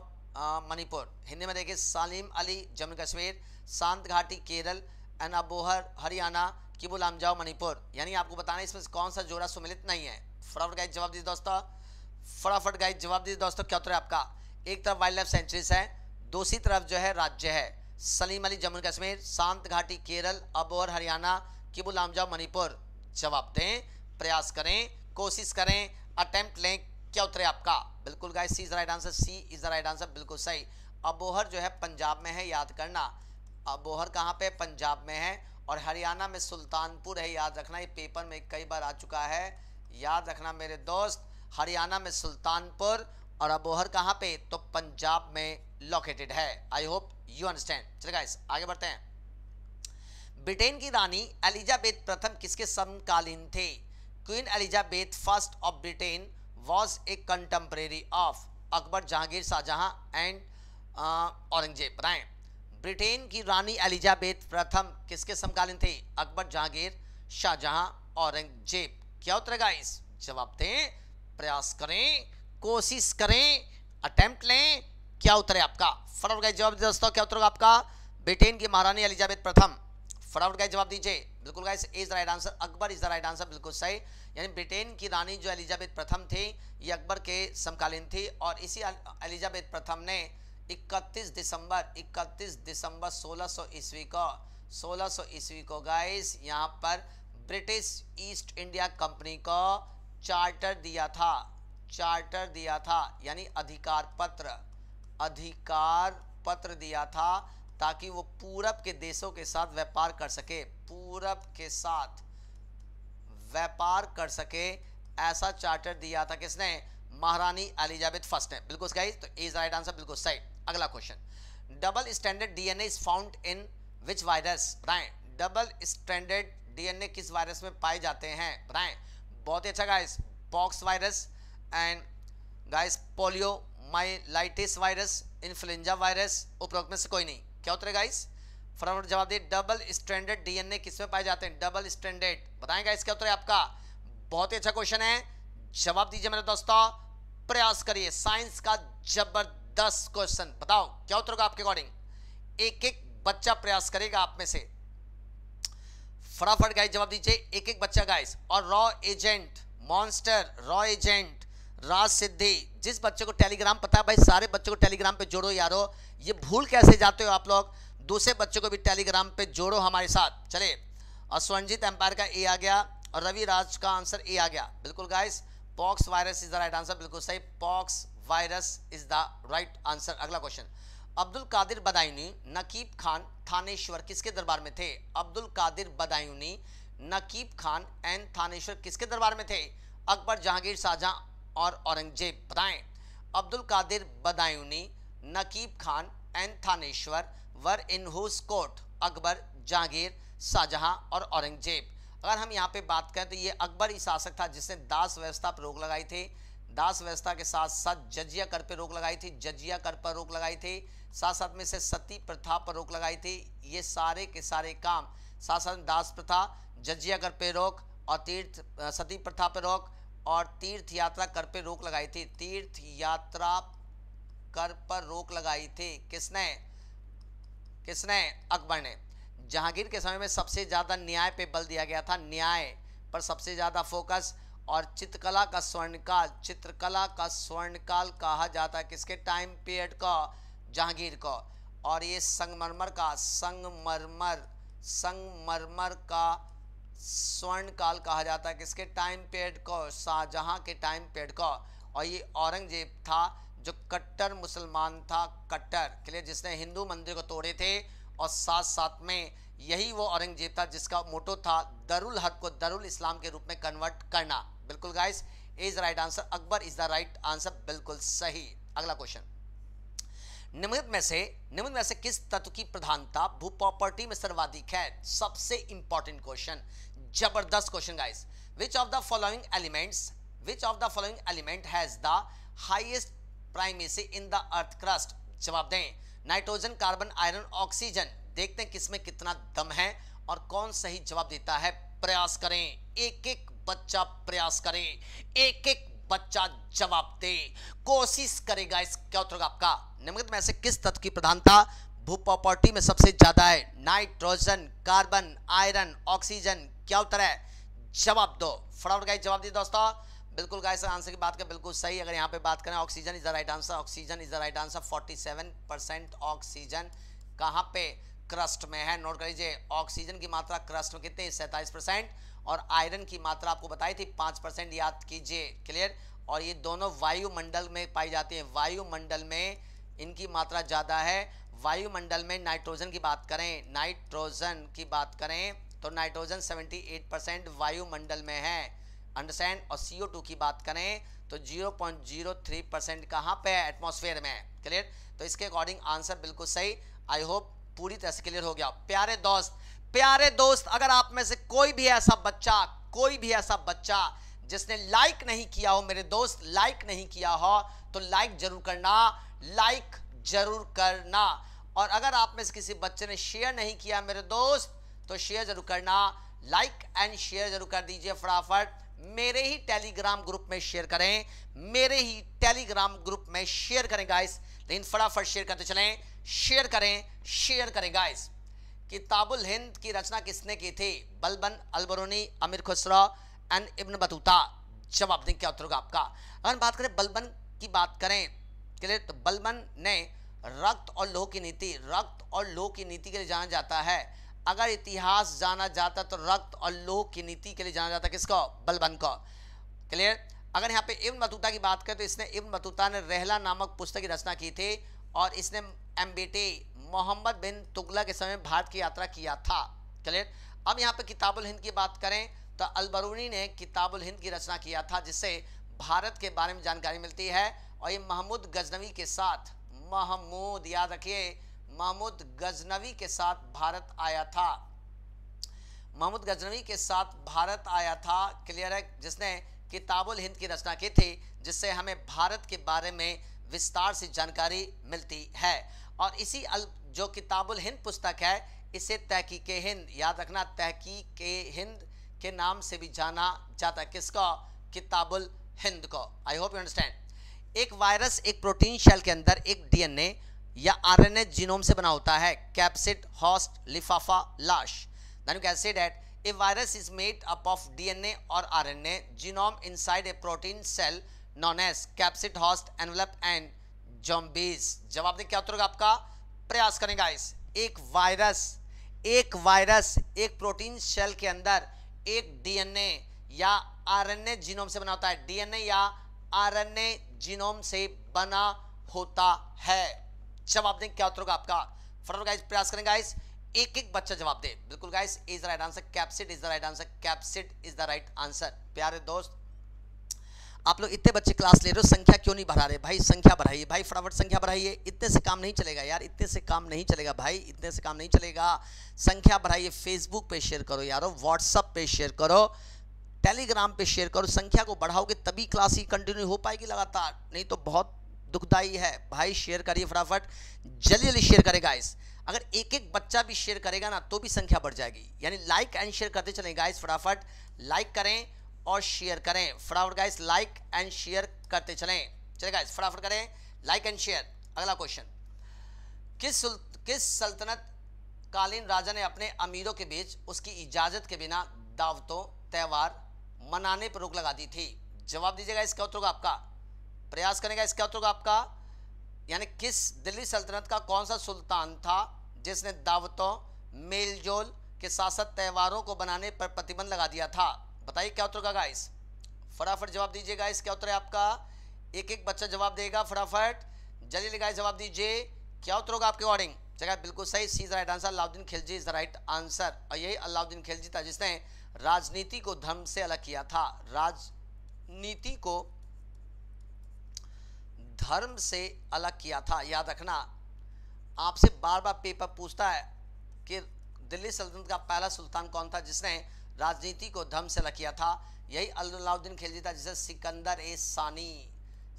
Manipur Hindi में देखिए सालिम अली जम्मू कश्मीर शांत घाटी केरल एंड अबोहर हरियाणा किबुल जाओ मणिपुर यानी आपको बताना है इसमें कौन सा जोड़ा सुमिलित नहीं है फटाफट गाइड जवाब दीजिए दोस्तों फटाफट गाइड जवाब दीजिए दोस्तों क्या उत्तर है आपका एक तरफ वाइल्ड लाइफ सेंचुरीज है दूसरी तरफ जो है राज्य है सलीम अली जम्मू कश्मीर शांत घाटी केरल अबोहर हरियाणा किबुल आमजाओ मणिपुर जवाब दें प्रयास करें कोशिश करें अटैम्प्ट लें क्या उत्तर है आपका बिल्कुल guy C is the right answer C is the right answer बिल्कुल सही अबोहर जो है पंजाब में है याद करना अबोहर कहाँ पे पंजाब में है और हरियाणा में सुल्तानपुर है याद रखना ये पेपर में कई बार आ चुका है याद रखना मेरे दोस्त हरियाणा में सुल्तानपुर और अबोहर कहाँ पे तो पंजाब में लोकेटेड है आई होप यू अंडरस्टैंड चलिए गाइस आगे बढ़ते हैं ब्रिटेन की रानी एलिजाबेथ प्रथम किसके समकालीन थे Queen Elizabeth First of Britain was a contemporary of Akbar Jahangir Shahjahan and Aurangzeb राय ब्रिटेन की रानी एलिजाबेथ प्रथम किसके समकालीन थे अकबर जहांगीर शाहजहां औरंगजेब क्या उतरेगा इस जवाब दें प्रयास करें कोशिश करें अटेम्प्ट लें क्या उतरे आपका फटाफट जवाब दोस्तों क्या उतरेगा आपका ब्रिटेन की महारानी एलिजाबेथ प्रथम फटाफट गाइस जवाब दीजिए बिल्कुल guys is the right answer Akbar is the right answer बिल्कुल सही यानी ब्रिटेन की रानी जो एलिजाबेथ प्रथम थी ये अकबर के समकालीन थी और इसी एलिजाबेथ प्रथम ने 31 दिसंबर 31 दिसंबर 1600 ईस्वी को 1600 ईस्वी को गाइस यहाँ पर ब्रिटिश ईस्ट इंडिया कंपनी को चार्टर दिया था चार्टर दिया था यानी अधिकार पत्र अधिकार पत्र दिया था ताकि वो पूरब के देशों के साथ व्यापार कर सके पूरब के साथ व्यापार कर सके ऐसा चार्टर दिया था किसने महारानी एलिजाबेथ फर्स्ट ने बिल्कुल सही तो इज राइट आंसर बिल्कुल सही अगला question double standard DNA is found in which virus बताएं डबल स्टैंडर्ड डीएनए किस वायरस में पाए जाते हैं बताएं बहुत ही अच्छा guys pox virus and guys poliomyelitis virus influenza virus उपरोक्त में से कोई नहीं क्या उतरेगा गाइस फटाफट जवाब दिए डबल स्टैंडर्ड डीएनए किसमें पाए जाते हैं डबल स्टैंडर्ड बताएं गाइस क्या उत्तर आपका बहुत ही अच्छा क्वेश्चन है जवाब दीजिए मेरे दोस्तों प्रयास करिए साइंस का जबरदस्त क्वेश्चन बताओ क्या उत्तर होगा आपके अकॉर्डिंग एक एक बच्चा प्रयास करेगा आप में से फटाफट गाइस जवाब दीजिए एक एक बच्चा गाइस और raw agent monster raw agent Raj Siddhi जिस बच्चे को टेलीग्राम पता है भाई सारे बच्चों को टेलीग्राम पे जोड़ो यारो ये भूल कैसे जाते हो आप लोग दूसरे बच्चों को भी टेलीग्राम पे जोड़ो हमारे साथ चले और स्वर्णजीत एम्पायर का ए आ गया और रवि राज का आंसर ए आ गया बिल्कुल guys pox virus is the right answer बिल्कुल सही pox virus is the right answer अगला क्वेश्चन अब्दुल कादिर बदायूनी नकीब खान थानेश्वर किसके दरबार में थे अब्दुल कादिर बदायूनी नकीब खान एंड थानेश्वर किसके दरबार में थे अकबर जहांगीर शाहजहां और औरंगजेब बताएं Abdul Qadir Badayuni Naqib Khan and Thaneshwar were in court Akbar Jahangir Shahjahan और औरंगजेब अगर हम यहाँ पे बात करें तो ये अकबर ही शासक था जिसने दास व्यवस्था पर रोक लगाई थी दास व्यवस्था के साथ साथ जजिया कर पर रोक लगाई थी जजिया कर पर रोक लगाई थी साथ साथ में से सती प्रथा पर रोक लगाई थी ये सारे के सारे काम साथ साथ दास प्रथा जजिया कर पे रोक और तीर्थ सती प्रथा पर रोक और तीर्थ यात्रा कर पे रोक लगाई थी तीर्थ यात्रा कर पर रोक लगाई थी किसने किसने अकबर ने जहांगीर के समय में सबसे ज़्यादा न्याय पे बल दिया गया था न्याय पर सबसे ज़्यादा फोकस और चित्रकला का स्वर्णकाल चित्रकला का स्वर्णकाल कहा जाता है किसके टाइम पीरियड का जहांगीर का और ये संगमरमर का संगमरमर संगमरमर का स्वर्ण काल कहा जाता है किसके टाइम पीरियड को शाहजहाँ के टाइम पीरियड को और ये औरंगजेब था जो कट्टर मुसलमान था कट्टर के लिए जिसने हिंदू मंदिर को तोड़े थे और साथ साथ में यही वो औरंगजेब था जिसका मोटो था दरुल हक को दरुल इस्लाम के रूप में कन्वर्ट करना बिल्कुल guys is right answer Akbar is the right answer बिल्कुल सही अगला क्वेश्चन निम्न में से निम्न में से किस तत्व की प्रधानता भू प्रॉपर्टी में सर्वाधिक है सबसे इंपॉर्टेंट क्वेश्चन जबरदस्त question guys which of the following elements which of the following element has the highest primacy in the earth crust जवाब दें नाइट्रोजन कार्बन आयरन ऑक्सीजन देखते हैं किसमें कितना दम है और कौन सही जवाब देता है प्रयास करें एक एक बच्चा प्रयास करें एक एक बच्चा जवाब दे कोशिश करेगा इस क्या उत्तर आपका निम्नलिखित में से किस तत्व की प्रधानता भू प्रॉपर्टी में सबसे ज़्यादा है नाइट्रोजन कार्बन आयरन ऑक्सीजन क्या उत्तर है जवाब दो फटाफट गाइस जवाब दी दोस्तों बिल्कुल गाइस आंसर की बात करें बिल्कुल सही अगर यहाँ पे बात करें oxygen is the right answer oxygen is the right answer 47 percent oxygen कहाँ पे क्रस्ट में है नोट कर लीजिए ऑक्सीजन की मात्रा क्रस्ट में कितनी सैंतालीस परसेंट और आयरन की मात्रा आपको बताई थी पाँच परसेंट याद कीजिए क्लियर और ये दोनों वायुमंडल में पाई जाती है वायुमंडल में इनकी मात्रा ज़्यादा है वायुमंडल में नाइट्रोजन की बात करें नाइट्रोजन की बात करें तो नाइट्रोजन 78 परसेंट वायुमंडल में है अंडरस्टैंड और सी की बात करें तो 0.03 परसेंट कहाँ पे है एटमोसफेयर में क्लियर तो इसके अकॉर्डिंग आंसर बिल्कुल सही आई होप पूरी तरह से क्लियर हो गया प्यारे दोस्त प्यारे दोस्त अगर आप में से कोई भी ऐसा बच्चा कोई भी ऐसा बच्चा जिसने लाइक नहीं किया हो मेरे दोस्त लाइक नहीं किया हो तो लाइक जरूर करना लाइक जरूर करना और अगर आप में से किसी बच्चे ने शेयर नहीं किया मेरे दोस्त तो शेयर जरूर करना लाइक एंड शेयर जरूर कर दीजिए फटाफट मेरे ही टेलीग्राम ग्रुप में शेयर करें मेरे ही टेलीग्राम ग्रुप में शेयर करें गाइस लेकिन फटाफट शेयर करते चलें शेयर करें शेयर करें गाइस किताबुल हिंद की रचना किसने की थी बलबन अलबरूनी अमीर खुसरा एंड इब्न बतूता जवाब दें क्या उत्तर होगा आपका अगर बात करें बलबन की बात करें क्लियर तो बलबन ने रक्त और लोह की नीति रक्त और लोह की नीति के लिए जाना जाता है अगर इतिहास जाना जाता तो रक्त और लोह की नीति के लिए जाना जाता किसको बलबन को क्लियर अगर यहाँ पे इब्न बतूता की बात करें तो इसने इब्न बतूता ने रहला नामक पुस्तक की रचना की थी और इसने एम मोहम्मद बिन तुगला के समय भारत की यात्रा किया था क्लियर अब यहाँ पे किताबुल हिंद की बात करें तो अलबरूनी ने किताबुल हिंद की रचना किया था जिससे भारत के बारे में जानकारी मिलती है और ये महमूद गजनवी के साथ महमूद याद रखिए महमूद गजनवी के साथ भारत आया था महमूद गजनवी के साथ भारत आया था क्लियर है जिसने किताबुल हिंद की रचना की थी जिससे हमें भारत के बारे में विस्तार से जानकारी मिलती है और इसी अल जो किताबुल हिंद पुस्तक है इसे तहकीक हिंद याद रखना तहकीक हिंद के नाम से भी जाना जाता है किसको किताबुल हिंद को आई होप यू अंडरस्टैंड एक वायरस एक प्रोटीन शेल के अंदर एक डीएनए या आरएनए जीनोम से बना होता है कैप्सिड हॉस्ट लिफाफा लाश दानुक acid at a virus is made up of DNA और RNA genome inside a protein shell known as capsid host envelope and zombies जवाब दें क्या उत्तर होगा आपका प्रयास करें गाइस एक वायरस एक वायरस एक प्रोटीन सेल के अंदर एक डीएनए या आरएनए जीनोम से बना होता है डीएनए या आरएनए जीनोम से बना होता है जवाब दें क्या उत्तर होगा आपका फटाफट गाइस प्रयास करें गाइस एक एक बच्चा जवाब दे बिल्कुल guys is the right answer capsid is the right answer capsid is the right answer प्यारे दोस्त आप लोग इतने बच्चे क्लास ले रहे हो संख्या क्यों नहीं बढ़ा रहे भाई संख्या बढ़ाइए भाई फटाफट संख्या बढ़ाइए इतने से काम नहीं चलेगा यार इतने से काम नहीं चलेगा भाई इतने से काम नहीं चलेगा संख्या बढ़ाइए फेसबुक पे शेयर करो यारो व्हाट्सअप पे शेयर करो टेलीग्राम पे शेयर करो संख्या को बढ़ाओगे तभी क्लास ही कंटिन्यू हो पाएगी लगातार नहीं तो बहुत दुखदाई है भाई शेयर करिए फटाफट जल्दी जल्दी शेयर करें गाइस अगर एक एक बच्चा भी शेयर करेगा ना तो भी संख्या बढ़ जाएगी यानी लाइक एंड शेयर करते चले गाइस फटाफट लाइक करें और शेयर करें फटाफट गाइस लाइक एंड शेयर करते चलें चले गाइस फटाफट करें लाइक एंड शेयर अगला क्वेश्चन किस किस सल्तनत कालीन राजा ने अपने अमीरों के बीच उसकी इजाज़त के बिना दावतों त्यौहार मनाने पर रोक लगा दी थी जवाब दीजिएगा इसका उत्तर होगा आपका प्रयास करेगा इसका उत्तर होगा आपका यानी किस दिल्ली सल्तनत का कौन सा सुल्तान था जिसने दावतों मेलजोल के साथ साथ त्यौहारों को बनाने पर प्रतिबंध लगा दिया था बताइए क्या उत्तर होगा गाइस फटाफट जवाब दीजिए गाइस क्या उत्तर है आपका एक एक बच्चा जवाब देगा फटाफट जल्दी गाइस जवाब दीजिए क्या उत्तर होगा आपके अकॉर्डिंग जगह बिल्कुल सही C right answer Alauddin Khilji is the right answer और यही अलाउद्दीन खिलजी था जिसने राजनीति को धर्म से अलग किया था राजनीति को धर्म से अलग किया था याद रखना आपसे बार बार पेपर पूछता है कि दिल्ली सल्तनत का पहला सुल्तान कौन था जिसने राजनीति को धर्म से अलग किया था यही अलाउद्दीन खिलजी था जिसे सिकंदर ए सानी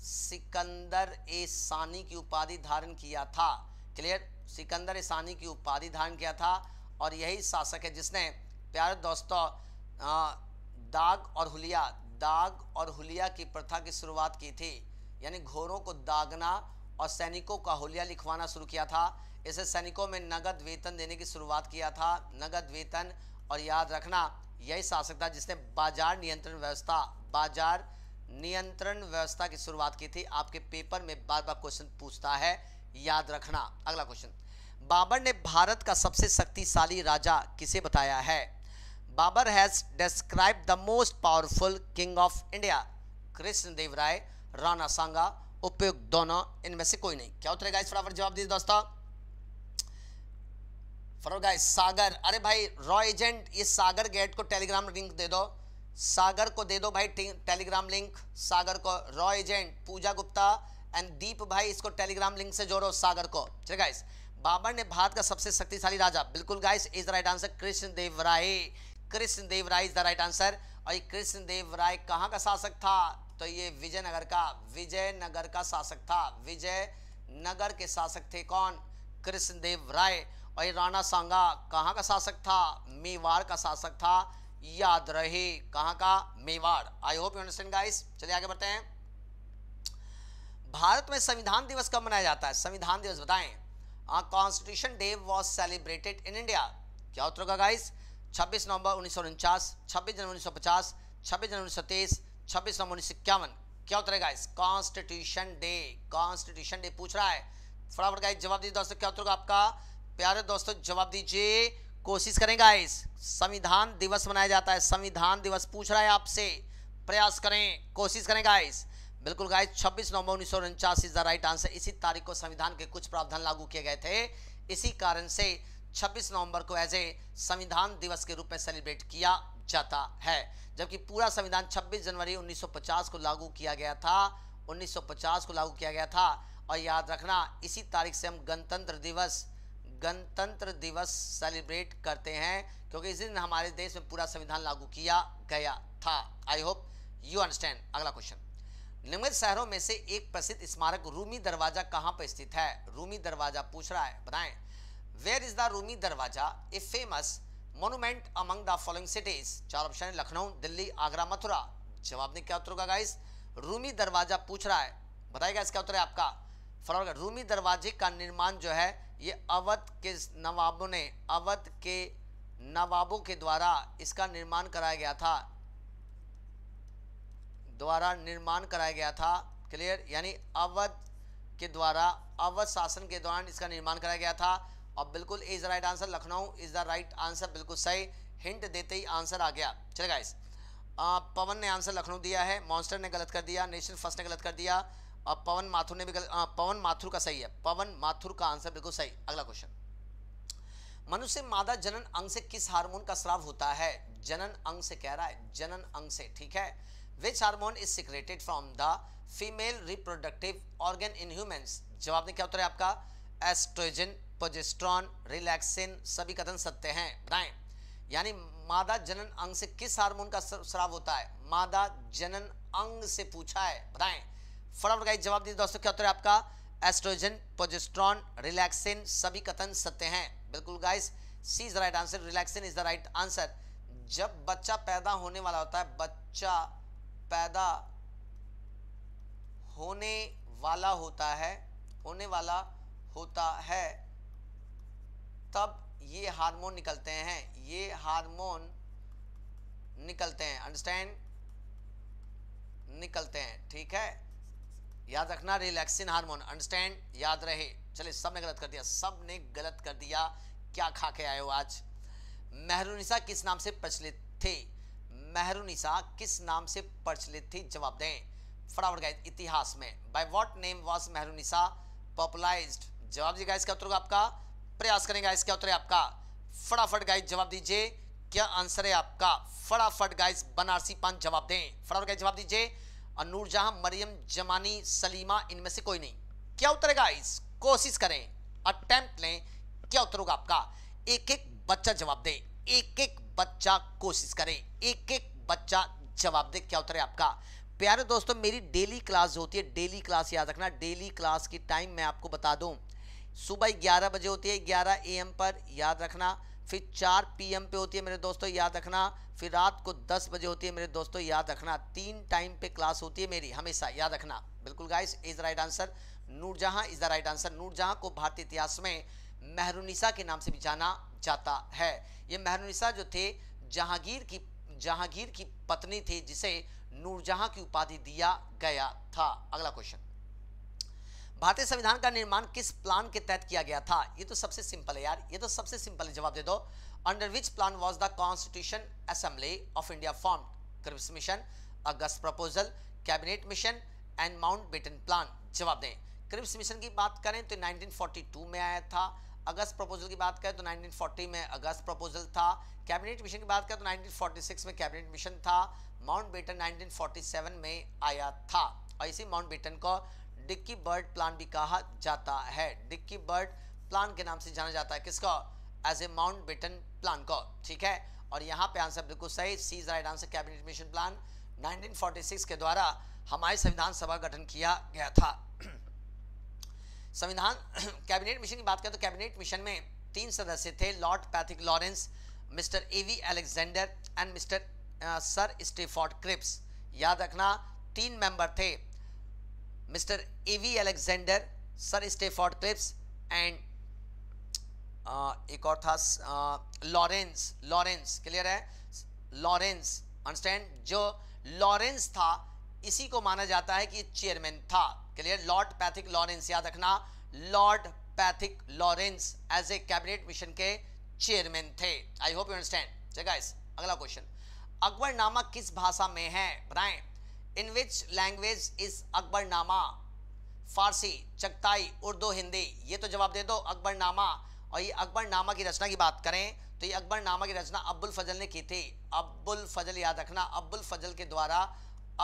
सिकंदर ए सानी की उपाधि धारण किया था क्लियर सिकंदर ए सानी की उपाधि धारण किया था और यही शासक है जिसने प्यारे दोस्तों दाग और हुलिया दाग और हुलिया की प्रथा की शुरुआत की थी यानी घोरों को दागना और सैनिकों का हुलिया लिखवाना शुरू किया था इसे सैनिकों में नगद वेतन देने की शुरुआत किया था नगद वेतन और याद रखना यही शासक था जिसने बाजार नियंत्रण व्यवस्था बाजार नियंत्रण व्यवस्था की शुरुआत की थी आपके पेपर में बार बार क्वेश्चन पूछता है याद रखना अगला क्वेश्चन बाबर ने भारत का सबसे शक्तिशाली राजा किसे बताया है Babur has describe the most powerful king of India Krishna Deva Raya Rana Sanga उपयुक्त दोनों इनमें से कोई नहीं क्या उतरेगा इस फटाफट जवाब दीजिए दोस्तों फरोगा सागर अरे भाई रॉ एजेंट ये सागर गेट को टेलीग्राम लिंक दे दो सागर को दे दो भाई टेलीग्राम लिंक सागर को raw agent Pooja Gupta and Deep भाई इसको टेलीग्राम लिंक से जोड़ो सागर को चलिए गाइस बाबर ने भारत का सबसे शक्तिशाली राजा बिल्कुल guys is right answer Krishna Deva Raya Krishna Deva Raya is the right answer और ये कृष्ण देव राय कहाँ का शासक था तो ये विजयनगर का विजयनगर का शासक था विजय नगर के शासक थे कौन कृष्ण देव राय और ये राणा सांगा कहाँ का शासक था मेवाड़ का शासक था याद रहे कहाँ का Mewar I hope you understand guys चलिए आगे बढ़ते हैं भारत में संविधान दिवस कब मनाया जाता है संविधान दिवस बताएं constitution day was celebrated in India क्या उत्तर होगा गाइस छब्बीस नवंबर उन्नीस सौ उनचास छब्बीस जनवरी उन्नीस सौ पचास छब्बीस जनवरी उन्नीस सौ तेईस छब्बीस नवंबर उन्नीस सौ इक्यावन क्या उत्तर है guys constitution day constitution day पूछ रहा है फटाफट गाइस जवाब दीजिए दोस्तों क्या उत्तर होगा आपका प्यारे दोस्तों जवाब दीजिए कोशिश करें गाइस संविधान दिवस मनाया जाता है संविधान दिवस पूछ रहा है आपसे प्रयास करें कोशिश करें गाइस बिल्कुल गाइस 26 नवंबर उन्नीस सौ इज द राइट आंसर इसी तारीख को संविधान के कुछ प्रावधान लागू किए गए थे इसी कारण से 26 नवंबर को एज ए संविधान दिवस के रूप में सेलिब्रेट किया जाता है जबकि पूरा संविधान 26 जनवरी 1950 को लागू किया गया था 1950 को लागू किया गया था और याद रखना इसी तारीख से हम गणतंत्र दिवस गणतंत्र दिवस सेलिब्रेट करते हैं क्योंकि इस दिन हमारे देश में पूरा संविधान लागू किया गया था आई होप यू अंडरस्टैंड अगला क्वेश्चन निम्नलिखित शहरों में से एक प्रसिद्ध स्मारक रूमी दरवाजा कहाँ पर स्थित है रूमी दरवाजा पूछ रहा है बताएं where is the Rumi Darwaza a famous monument among the following cities चार ऑप्शन है लखनऊ दिल्ली आगरा मथुरा जवाब ने क्या उत्तर होगा गाइस रूमी दरवाजा पूछ रहा है बताइएगा इसका उत्तर है आपका फॉलो रूमी दरवाजे का निर्माण जो है ये अवध के नवाबों ने अवध के नवाबों के द्वारा इसका निर्माण कराया गया था द्वारा निर्माण कराया गया था क्लियर यानी अवध के द्वारा अवध शासन के दौरान इसका निर्माण कराया गया था और बिल्कुल is the right answer Lucknow is the right answer बिल्कुल सही हिंट देते ही आंसर आ गया चले गाइस पवन ने आंसर लखनऊ दिया है मॉन्स्टर ने गलत कर दिया नेशनल फर्स्ट ने गलत कर दिया और पवन माथुर ने भी गलत आ, पवन माथुर का सही है पवन माथुर का आंसर बिल्कुल सही अगला क्वेश्चन मनुष्य मादा जनन अंग से किस हार्मोन का स्राव होता है जनन अंग से कह रहा है जनन अंग से ठीक है which hormone is secreted from the female reproductive organ in humans जवाब ने क्या उत्तर है आपका एस्ट्रोजन प्रोजेस्ट्रॉन रिलैक्सिन सभी कथन सत्य हैं बताएं यानी मादा जनन अंग से किस हार्मोन का श्राव होता है मादा जनन अंग से पूछा है बताएं फटाफट का जवाब दीजिए दोस्तों क्या उत्तर है आपका एस्ट्रोजन प्रोजेस्ट्रॉन रिलैक्सिन सभी कथन सत्य हैं बिल्कुल guys C is the right answer relaxin is the right answer जब बच्चा पैदा होने वाला होता है बच्चा पैदा होने वाला होता है होने वाला होता है तब ये हार्मोन निकलते हैं ये हार्मोन निकलते हैं अंडरस्टैंड निकलते हैं ठीक है याद रखना रिलैक्सिन हार्मोन अंडरस्टैंड याद रहे चले सब ने गलत कर दिया सब ने गलत कर दिया क्या खा के आए हो आज मेहरूनिसा किस नाम से प्रचलित थे मेहरूनिसा किस नाम से प्रचलित थी जवाब दें फटाफट गाइज इतिहास में by what name was Mehrunnisa popularised जवाब जी गाइज का उत्तर होगा आपका प्रयास करेंगे गाइस क्या उत्तर है आपका फटाफट गाइस जवाब दीजिए क्या आंसर है आपका फटाफट गाइस बनारसी पान जवाब दें फटाफट गाइस जवाब दीजिए अनूर जहां मरियम जमानी सलीमा इनमें से कोई नहीं क्या उत्तर है गाइस कोशिश करें अटेम्प्ट लें क्या उत्तर होगा आपका एक एक बच्चा जवाब दे एक एक बच्चा कोशिश करें एक एक बच्चा जवाब दे क्या उत्तर है आपका प्यारे दोस्तों मेरी डेली क्लास होती है डेली क्लास याद रखना डेली क्लास की टाइम मैं आपको बता दूं सुबह ग्यारह बजे होती है ग्यारह ए पर याद रखना फिर चार पी पे होती है मेरे दोस्तों याद रखना फिर रात को दस बजे होती है मेरे दोस्तों याद रखना तीन टाइम पे क्लास होती है मेरी हमेशा याद रखना बिल्कुल guys is the right answer Nurjahan is the right answer Nurjahan को भारतीय इतिहास में मेहरूनिसा के नाम से भी जाना जाता है ये मेहरूनिसा जो थे जहांगीर की जहांगीर की पत्नी थी जिसे नूरजहाँ की उपाधि दिया गया था अगला क्वेश्चन भारतीय संविधान का निर्माण किस प्लान के तहत किया गया था ये तो सबसे सिंपल है यार ये तो सबसे सिंपल है जवाब दे दो under which plan was the constitution assembly of India form Cripps mission August proposal cabinet mission and Mountbatten plan जवाब दें क्रिप्स मिशन की बात करें तो 1942 में आया था अगस्त प्रपोजल की बात करें तो 1940 में अगस्त प्रपोजल था कैबिनेट मिशन की बात करें तो 1946 में कैबिनेट मिशन था माउंट बेटन 1947 में आया था और इसी माउंट बेटन को डिक्की बर्ड प्लान भी कहा जाता है डिक्की बर्ड प्लान के नाम से जाना जाता है किसका as a Mountbatten plan को ठीक है और यहाँ पे आंसर बिल्कुल सही C right answer cabinet mission plan nineteen के द्वारा हमारे संविधान सभा गठन किया गया था संविधान कैबिनेट मिशन की बात करें तो कैबिनेट मिशन में तीन सदस्य थे Lord Pethick Lawrence mister A V V Alexander and mister sir Stafford Cripps याद रखना तीन मेंबर थे mister A.V. Alexander, Sir Stafford Cripps and uh, एक और था लॉरेंस लॉरेंस क्लियर है लॉरेंस अंडरस्टैंड जो लॉरेंस था इसी को माना जाता है कि चेयरमैन था क्लियर लॉर्ड पैथिक लॉरेंस याद रखना Lord Pethick Lawrence as a cabinet mission के चेयरमैन थे आई होप यू अंडरस्टैंड अगला क्वेश्चन अकबर नामक किस भाषा में है बनाएं in which language is Akbarnama Farsi Chagatai Urdu Hindi ये तो जवाब दे दो अकबरनामा और ये अकबरनामा की रचना की बात करें तो ये अकबरनामा की रचना अब्बुल फजल ने की थी अब्बुल फजल याद रखना अब्बुल फजल के द्वारा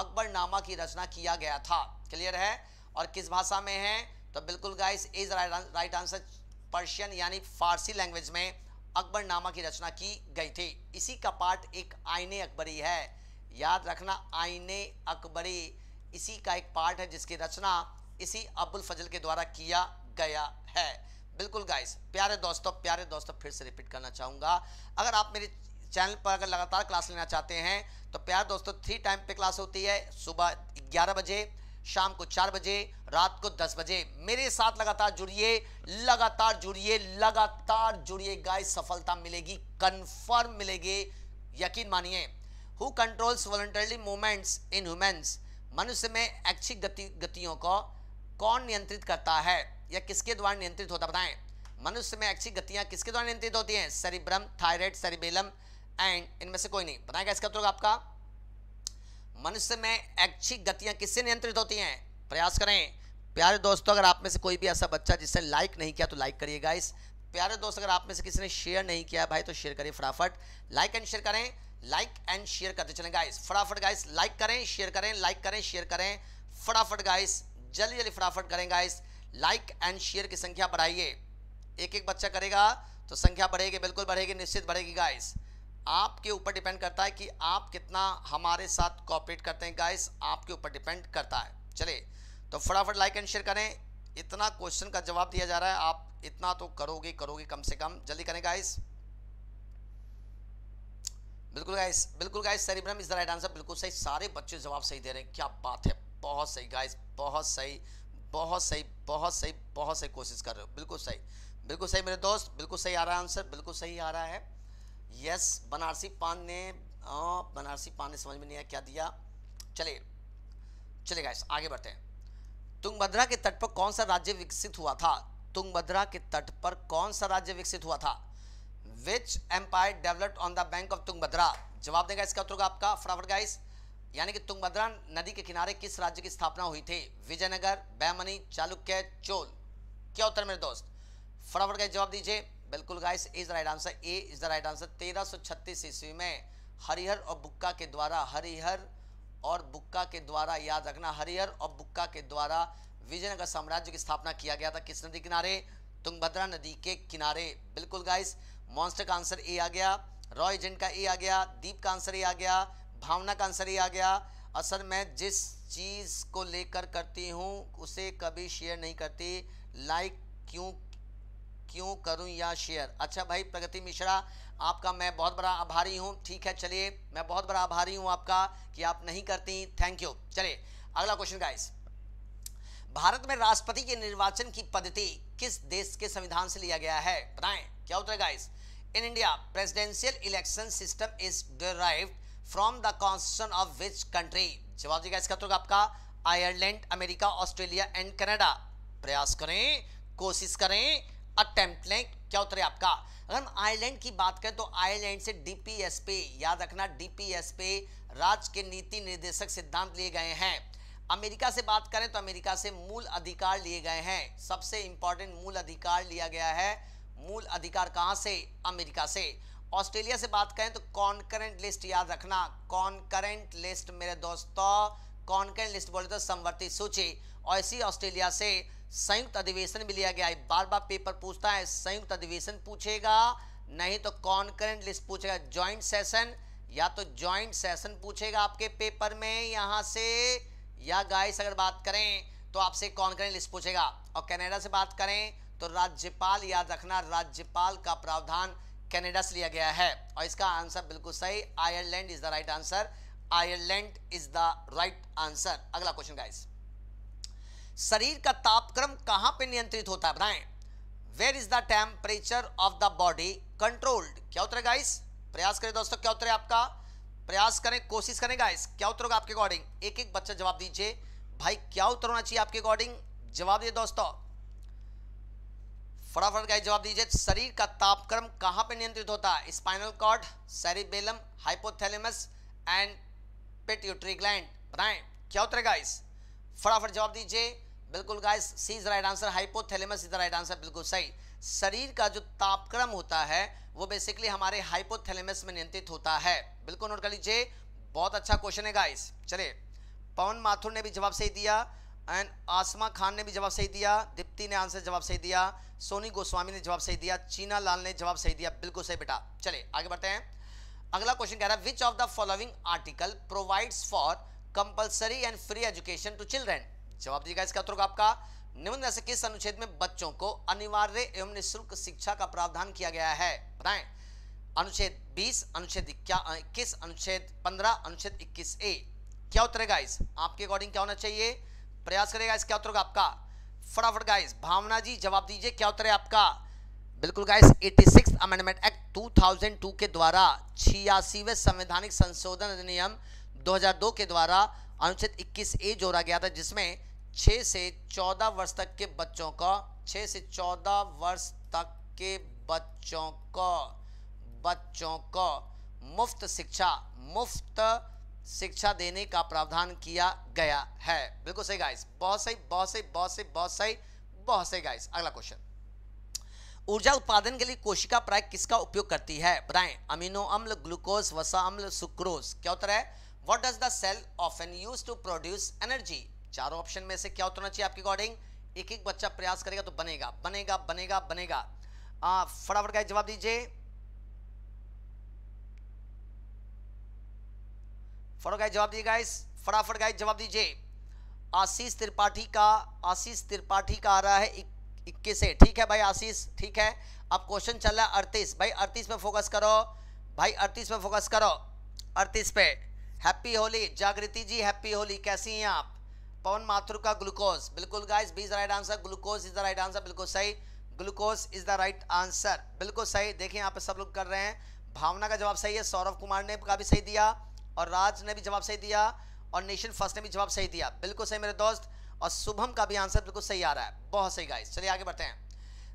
अकबरनामा की रचना किया गया था क्लियर है और किस भाषा में है तो बिल्कुल guys is right answer Persian यानी फारसी लैंग्वेज में अकबरनामा की रचना की गई थी इसी का पार्ट एक आईने अकबरी है याद रखना आईने अकबरी इसी का एक पार्ट है जिसकी रचना इसी अबुल फजल के द्वारा किया गया है बिल्कुल गाइस प्यारे दोस्तों प्यारे दोस्तों फिर से रिपीट करना चाहूँगा अगर आप मेरे चैनल पर अगर लगातार क्लास लेना चाहते हैं तो प्यारे दोस्तों थ्री टाइम पे क्लास होती है सुबह ग्यारह बजे शाम को चार बजे रात को दस बजे मेरे साथ लगातार जुड़िए लगातार जुड़िए लगातार जुड़िए गाइस सफलता मिलेगी कन्फर्म मिलेगी यकीन मानिए who controls voluntarily movements in humans मनुष्य में ऐच्छिक गति गतियों को कौन नियंत्रित करता है या किसके द्वारा नियंत्रित होता बताएं मनुष्य में ऐच्छिक गतियाँ किसके द्वारा नियंत्रित होती हैं सरिब्रम थायराइड सरिबेलम एंड इनमें से कोई नहीं बताएगा इसका उत्तर आपका मनुष्य में ऐच्छिक गतियाँ किससे नियंत्रित होती हैं प्रयास करें प्यारे दोस्तों अगर आप में से कोई भी ऐसा बच्चा जिसने लाइक नहीं किया तो लाइक करिएगा इस प्यारे दोस्त अगर आप में से किसी ने शेयर नहीं किया भाई तो शेयर करिए फटाफट लाइक एंड शेयर करें लाइक एंड शेयर करते चलें गाइस फटाफट गाइस लाइक करें शेयर करें लाइक करें शेयर करें फटाफट गाइस जल्दी जल्दी फटाफट करें गाइस लाइक एंड शेयर की संख्या बढ़ाइए एक एक बच्चा करेगा तो संख्या बढ़ेगी बिल्कुल बढ़ेगी निश्चित बढ़ेगी गाइस आपके ऊपर डिपेंड करता है कि आप कितना हमारे साथ कॉपरेट करते हैं गाइस आपके ऊपर डिपेंड करता है चले तो फटाफट लाइक एंड शेयर करें इतना क्वेश्चन का जवाब दिया जा रहा है आप इतना तो करोगे करोगे कम से कम जल्दी करें गाइस बिल्कुल गाइस बिल्कुल guys sir Ibrahim is the right answer बिल्कुल सही सारे बच्चे जवाब सही दे रहे हैं क्या बात है बहुत सही गाइस बहुत सही बहुत सही बहुत सही बहुत सही कोशिश कर रहे हो बिल्कुल सही बिल्कुल सही मेरे दोस्त बिल्कुल सही आ रहा है आंसर बिल्कुल सही आ रहा है यस बनारसी पान ने हाँ, बनारसी पान ने समझ में नहीं आया क्या दिया चलिए चलिए गाइस आगे बढ़ते हैं तुंगभद्रा के तट पर कौन सा राज्य विकसित हुआ था तुंगभद्रा के तट पर कौन सा राज्य विकसित हुआ था which empire developed on the bank of Tungabhadra जवाब देगा इसका उत्तर होगा आपका फटाफट गाइस यानी कि तुंगभद्रा नदी के किनारे किस राज्य की स्थापना हुई थी विजयनगर बैमनी चालुक्य चोल क्या उत्तर मेरे दोस्त फटाफट गाइस जवाब दीजिए बिल्कुल guys is right answer A is the right answer तेरह सौ छत्तीस ईस्वी में हरिहर और बुक्का के द्वारा हरिहर और बुक्का के द्वारा याद रखना हरिहर और बुक्का के द्वारा विजयनगर साम्राज्य की स्थापना किया गया था किस नदी किनारे तुंगभद्रा नदी के किनारे बिल्कुल गाइस मॉन्स्टर का आंसर ए आ गया रॉय एजेंट का ए आ गया दीप का आंसर ए आ गया भावना का आंसर ए आ गया असर मैं जिस चीज़ को लेकर करती हूँ उसे कभी शेयर नहीं करती लाइक क्यों क्यों करूं या शेयर अच्छा भाई प्रगति मिश्रा आपका मैं बहुत बड़ा आभारी हूँ ठीक है चलिए मैं बहुत बड़ा आभारी हूं आपका कि आप नहीं करती थैंक यू चलिए अगला क्वेश्चन गाइस भारत में राष्ट्रपति के निर्वाचन की पद्धति किस देश के संविधान से लिया गया है बताएं क्या उत्तर guys In India, presidential election system is derived from the constitution of which country? जवाब देगा इसका तो आपका Ireland America Australia and Canada प्रयास करें कोशिश करें अटेम्प्ट लें क्या उतरे आपका अगर हम आयरलैंड की बात करें तो आयरलैंड से डीपीएसपी याद रखना डीपीएस पे राज्य के नीति निर्देशक सिद्धांत लिए गए हैं अमेरिका से बात करें तो अमेरिका से मूल अधिकार लिए गए हैं सबसे इंपॉर्टेंट मूल अधिकार लिया गया है मूल अधिकार कहाँ से अमेरिका से ऑस्ट्रेलिया से बात करें तो कॉन्करेंट लिस्ट याद रखना कॉन्करेंट लिस्ट मेरे दोस्तों कॉन्करेंट लिस्ट बोले तो समवर्ती सूची और इसी ऑस्ट्रेलिया से संयुक्त अधिवेशन भी लिया गया है बार बार पेपर पूछता है संयुक्त अधिवेशन पूछेगा नहीं तो कॉन्करेंट लिस्ट पूछेगा ज्वाइंट सेशन या तो ज्वाइंट सेशन पूछेगा आपके पेपर में यहाँ से या गाइस अगर बात करें तो आपसे कॉन्करेंट लिस्ट पूछेगा और कनाडा से बात करें तो राज्यपाल याद रखना राज्यपाल का प्रावधान कैनेडा से लिया गया है और इसका आंसर बिल्कुल सही Ireland is the right answer Ireland is the right answer अगला क्वेश्चन गाइस शरीर का तापक्रम कहां पे नियंत्रित होता है बताएं where is the temperature of the body controlled क्या उतरे गाइस प्रयास करें दोस्तों क्या उतरे आपका प्रयास करें कोशिश करें गाइस क्या होगा आपके अकॉर्डिंग एक एक बच्चा जवाब दीजिए भाई क्या उतरना चाहिए आपके अकॉर्डिंग जवाब दिए दोस्तों फटाफट का जवाब दीजिए शरीर का तापक्रम कहाँ पर नियंत्रित होता है spinal cord cerebellum hypothalamus and pituitary gland बताएं क्या उत्तर गाइस फटाफट जवाब दीजिए बिल्कुल guys C is right answer hypothalamus is right answer बिल्कुल सही शरीर का जो तापक्रम होता है वो बेसिकली हमारे हाइपोथैलेमस में नियंत्रित होता है बिल्कुल नोट कर लीजिए बहुत अच्छा क्वेश्चन है गाइस चलिए पवन माथुर ने भी जवाब सही दिया एंड आसमा खान ने भी जवाब सही दिया दीप्ति ने आंसर जवाब सही दिया सोनी गोस्वामी ने जवाब सही दिया चीना लाल ने जवाब सही दिया बिल्कुल सही बेटा चले आगे बढ़ते हैं अगला क्वेश्चन कह रहा है which of the following article provides for compulsory and free education to children जवाब दीजिएगा इसका उत्तर आपका निम्न में से किस अनुच्छेद में बच्चों को अनिवार्य एवं निःशुल्क शिक्षा का प्रावधान किया गया है बताएं अनुच्छेद 20 अनुच्छेद इक्कीस अनुच्छेद 15 अनुच्छेद 21 ए क्या उत्तर है गाइस आपके अकॉर्डिंग क्या होना चाहिए प्रयास करेगा इसका उत्तर आपका फटाफट गाइस भावना जी जवाब दीजिए क्या उत्तर है आपका बिल्कुल गाइस 86 अमेंडमेंट एक्ट 2002 के द्वारा छियासीवे संवैधानिक संशोधन अधिनियम 2002 के द्वारा अनुच्छेद 21 ए जोड़ा गया था जिसमें 6 से 14 वर्ष तक के बच्चों को 6 से 14 वर्ष तक के बच्चों को बच्चों को मुफ्त शिक्षा मुफ्त शिक्षा देने का प्रावधान किया गया है बिल्कुल सही गाइस बहुत सही बहुत सही बहुत सही बहुत सही बहुत सही गाइस अगला क्वेश्चन ऊर्जा उत्पादन के लिए कोशिका प्राय किसका उपयोग करती है बताएं अमीनो अम्ल ग्लूकोज वसा अम्ल सुक्रोज क्या उत्तर है what does the cell an use to produce energy चारों ऑप्शन में से क्या उत्तर चाहिए आपके अकॉर्डिंग एक एक बच्चा प्रयास करेगा तो बनेगा बनेगा बनेगा बनेगा फटाफट का जवाब दीजिए फटो जवाब दीजिए गाइस फटाफट गाइस जवाब दीजिए आशीष त्रिपाठी का आशीष त्रिपाठी का आ रहा है इक्कीस है ठीक है भाई आशीष ठीक है अब क्वेश्चन चल रहा है अड़तीस भाई अड़तीस पे फोकस करो भाई अड़तीस पे फोकस करो अड़तीस पे हैप्पी होली जागृति जी हैप्पी होली कैसी हैं आप पवन माथुर का ग्लूकोज बिल्कुल guys B is the right answer glucose is the right answer बिल्कुल सही glucose is the right answer बिल्कुल सही देखिए यहाँ पे सब लोग कर रहे हैं भावना का जवाब सही है सौरभ कुमार ने का भी सही दिया और राज ने भी जवाब सही दिया और नेशन फर्स्ट ने भी जवाब सही दिया बिल्कुल सही मेरे दोस्त और शुभम का भी आंसर बिल्कुल सही आ रहा है बहुत सही गाइस चलिए आगे बढ़ते हैं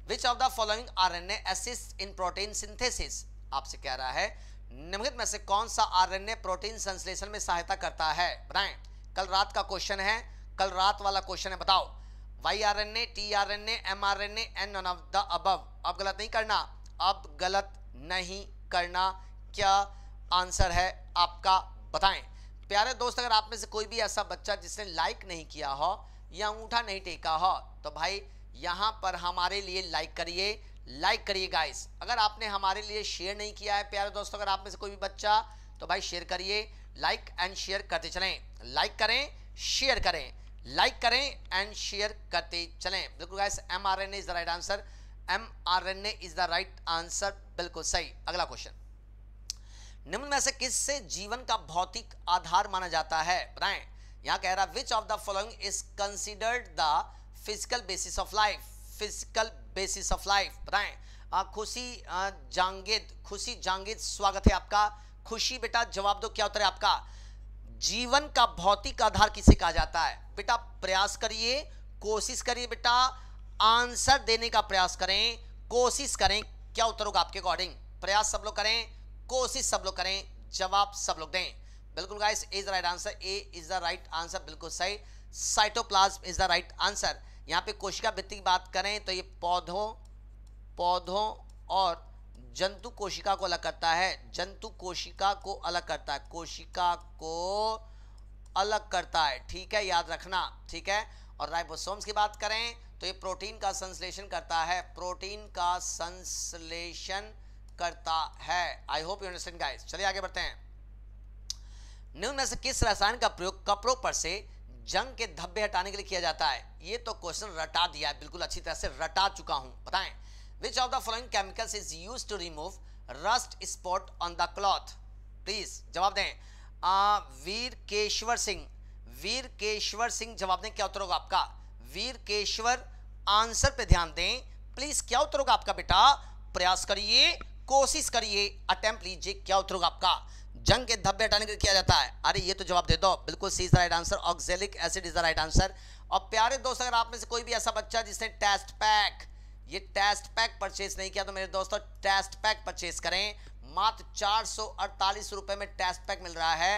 which of the following R N assist in protein synthesis आपसे कह रहा है निम्नलिखित में से कौन सा आरएनए प्रोटीन संश्लेषण में सहायता करता है बताए कल रात का क्वेश्चन है कल रात वाला क्वेश्चन है बताओ Y R N A T R N A M R N N and of the above अब गलत नहीं करना अब गलत नहीं करना क्या आंसर है आपका बताएं प्यारे दोस्त अगर आप में से कोई भी ऐसा बच्चा जिसने लाइक नहीं किया हो या अंगूठा नहीं टेका हो तो भाई यहाँ पर हमारे लिए लाइक करिए लाइक करिए गाइस अगर आपने हमारे लिए शेयर नहीं किया है प्यारे दोस्तों अगर आप में से कोई भी बच्चा तो भाई शेयर करिए लाइक एंड शेयर करते चलें लाइक करें शेयर करें लाइक करें एंड शेयर करते चलें बिल्कुल guys M R N A is the right answer M R N A is the right answer बिल्कुल सही अगला क्वेश्चन निम्न में से किससे जीवन का भौतिक आधार माना जाता है बताएं यहां कह रहा which of the following is considered the physical basis of life physical basis of life बताएं खुशी जांगिद खुशी जांगिद स्वागत है आपका खुशी बेटा जवाब दो क्या उत्तर है आपका जीवन का भौतिक आधार किसे कहा जाता है बेटा प्रयास करिए कोशिश करिए बेटा आंसर देने का प्रयास करें कोशिश करें क्या उत्तर होगा आपके अकॉर्डिंग प्रयास सब लोग करें कोशिश सब लोग करें जवाब सब लोग दें बिल्कुल guys is the right answer A is the right answer बिल्कुल सही cytoplasm is the right answer यहाँ पे कोशिका वृत्ति की बात करें तो ये पौधों पौधों और जंतु कोशिका को अलग करता है जंतु कोशिका को अलग करता है कोशिका को अलग करता है ठीक है याद रखना ठीक है और राइबोसोम्स की बात करें तो ये प्रोटीन का संश्लेषण करता है प्रोटीन का संश्लेषण करता है I hope you understand guys चलिए आगे बढ़ते हैं निम्न में से किस रसायन का प्रयोग कपड़ों पर से जंग के धब्बे हटाने के लिए किया जाता है ये तो क्वेश्चन रटा दिया है बिल्कुल अच्छी तरह से रटा चुका हूं बताए which of the following chemicals is use to remove rust spot on the cloth please जवाब दें आ, वीर केशवर सिंह वीर केशवर सिंह जवाब दें क्या उत्तर होगा आपका वीर केशवर आंसर पे ध्यान दें प्लीज क्या उत्तर होगा आपका बेटा प्रयास करिए कोशिश करिए अटेम्प्ट लीजिए क्या उतरोग आपका जंग के धब्बे हटाने का किया जाता है अरे ये तो जवाब दे दो बिल्कुल C is the right answer oxalic acid is the right answer और प्यारे दोस्त अगर आप में से कोई भी ऐसा बच्चा जिसने टेस्ट पैक ये टेस्ट पैक परचेस नहीं किया तो मेरे दोस्तों टेस्ट पैक परचेस करें मात्र चार सौ अड़तालीस रुपये में टेस्ट पैक मिल रहा है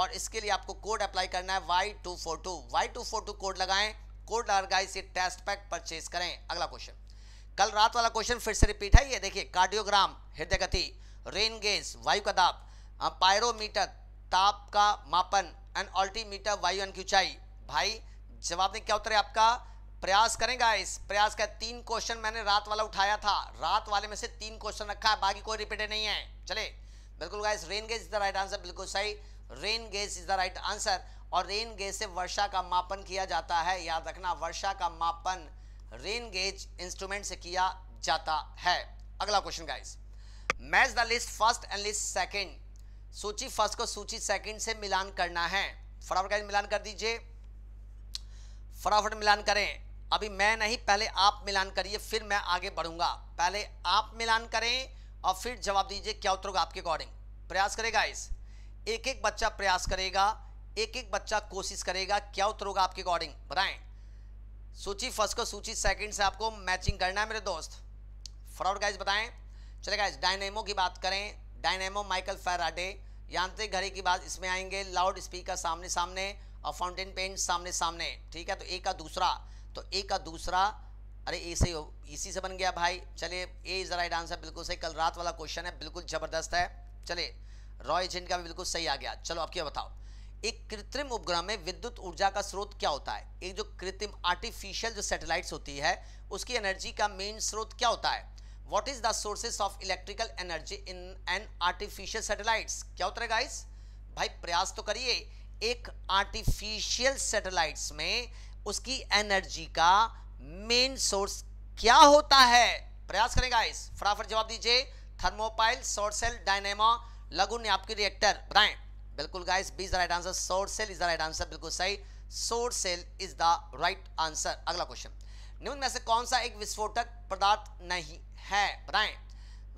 और इसके लिए आपको कोड अप्लाई करना है Y two four two Y two four two code लगाएं कोड लगाइए टेस्ट पैक परचेस करें अगला क्वेश्चन कल रात वाला क्वेश्चन फिर से रिपीट है ये देखिए कार्डियोग्राम हृदय गति रेन गेज वायु का दाप पायरोमीटर ताप का मापन एंड अल्टीमीटर अन की ऊंचाई भाई जवाब में क्या उत्तर है आपका प्रयास करें इस प्रयास का तीन क्वेश्चन मैंने रात वाला उठाया था रात वाले में से तीन क्वेश्चन रखा है बाकी कोई रिपीटेड नहीं है चले बिल्कुल guys rain gauge is the right answer बिल्कुल सही rain gauge is the right answer और रेन गेज से वर्षा का मापन किया जाता है याद रखना वर्षा का मापन रेन गेज इंस्ट्रूमेंट से किया जाता है अगला question guys match the list first and list second सूची फर्स्ट को सूची सेकंड से मिलान करना है फटाफट गाइस मिलान कर दीजिए फटाफट मिलान करें अभी मैं नहीं पहले आप मिलान करिए फिर मैं आगे बढ़ूंगा पहले आप मिलान करें और फिर जवाब दीजिए क्या उत्तर होगा आपके अकॉर्डिंग प्रयास करेगा इस एक एक बच्चा प्रयास करेगा एक एक बच्चा कोशिश करेगा क्या उत्तर होगा आपके अकॉर्डिंग बताएं सूची फर्स्ट को सूची सेकंड से आपको मैचिंग करना है मेरे दोस्त फॉरवर्ड गाइज बताएं चले गाइज डायनेमो की बात करें डायनेमो माइकल फेराडे यांत्रिक घड़ी की बात इसमें आएंगे लाउड स्पीकर सामने सामने और फाउंटेन पेन सामने सामने ठीक है तो एक का दूसरा तो एक का दूसरा अरे ए से इसी से बन गया भाई चलिए ए इज राइट आंसर बिल्कुल सही कल रात वाला क्वेश्चन है बिल्कुल ज़बरदस्त है चलिए रॉय जिन का भी बिल्कुल सही आ गया चलो आप क्या बताओ एक कृत्रिम उपग्रह में विद्युत ऊर्जा का स्रोत क्या होता है एक जो कृत्रिम आर्टिफिशियल जो सैटेलाइट्स होती है उसकी एनर्जी का मेन स्रोत क्या होता है what is the sources of electrical energy in an artificial satellites क्या होता है गाइस भाई प्रयास तो करिए एक आर्टिफिशियल सैटेलाइट्स में उसकी एनर्जी का मेन सोर्स क्या होता है प्रयास करें गाइस फटाफट जवाब दीजिए थर्मोपाइल सोर्सेल डायनेमा लगुन आपके रिएक्टर बताएं बिल्कुल guys B is the right answer solar cell is the right answer बिल्कुल सही solar cell is the right answer अगला क्वेश्चन निम्न में से कौन सा एक विस्फोटक पदार्थ नहीं है बताएं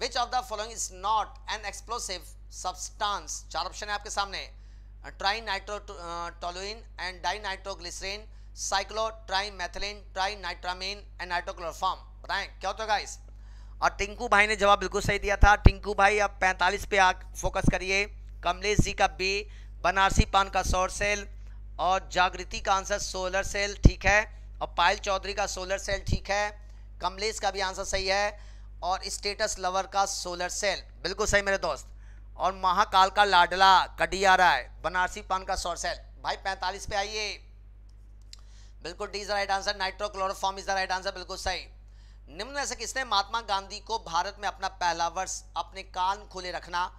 which of the following is not an explosive substance चार ऑप्शन है आपके सामने tri nitro toluene and di nitroglycerin cyclo tri methylene tri nitramine and nitrochloroform बताएं क्या होता है गाइस और टिंकू भाई ने जवाब बिल्कुल सही दिया था टिंकू भाई आप 45 पे आ फोकस करिए कमलेश जी का बी बनारसी पान का सौर सेल और जागृति का आंसर सोलर सेल ठीक है और पायल चौधरी का सोलर सेल ठीक है कमलेश का भी आंसर सही है और स्टेटस लवर का सोलर सेल बिल्कुल सही मेरे दोस्त और महाकाल का लाडला कटिया राय बनारसी पान का सौर सेल भाई पैंतालीस पे आइए बिल्कुल D is right answer nitrochloroform is the right answer बिल्कुल सही निम्न में से किसने महात्मा गांधी को भारत में अपना पहला वर्ष अपने कान खुले रखना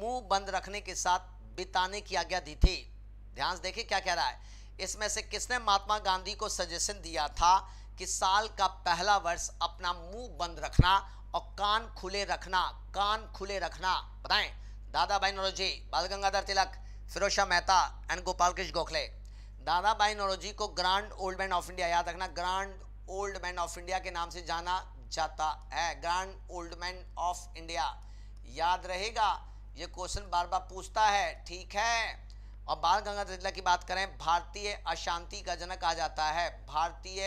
मुंह बंद रखने के साथ बिताने की आज्ञा दी थी ध्यान से देखिए क्या कह रहा है इसमें से किसने महात्मा गांधी को सजेशन दिया था कि साल का पहला वर्ष अपना मुंह बंद रखना और कान खुले रखना कान खुले रखना बताएं दादा भाई नरोजी बाल गंगाधर तिलक फिरोज शाह मेहता एंड गोपाल कृष्ण गोखले दादा भाई नरोजी को grand old man of India याद रखना grand old man of India के नाम से जाना जाता है grand old man of India याद रहेगा ये क्वेश्चन बार बार पूछता है ठीक है और बाल गंगाधर तिलक की बात करें भारतीय अशांति का जनक कहा जाता है भारतीय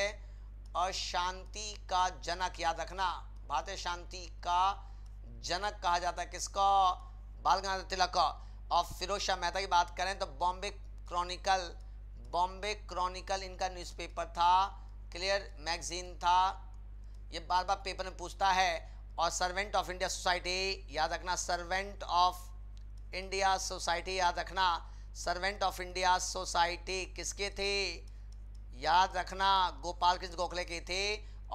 अशांति का जनक याद रखना भारतीय शांति का जनक कहा जाता है किसको बाल गंगाधर तिलक और फिरोज शाह मेहता की बात करें तो बॉम्बे क्रॉनिकल बॉम्बे क्रॉनिकल इनका न्यूज़पेपर था क्लियर मैगजीन था ये बार बार पेपर में पूछता है और सर्वेंट ऑफ इंडिया सोसाइटी याद रखना सर्वेंट ऑफ इंडिया सोसाइटी याद रखना सर्वेंट ऑफ इंडिया सोसाइटी किसके थे याद रखना गोपाल कृष्ण गोखले के थे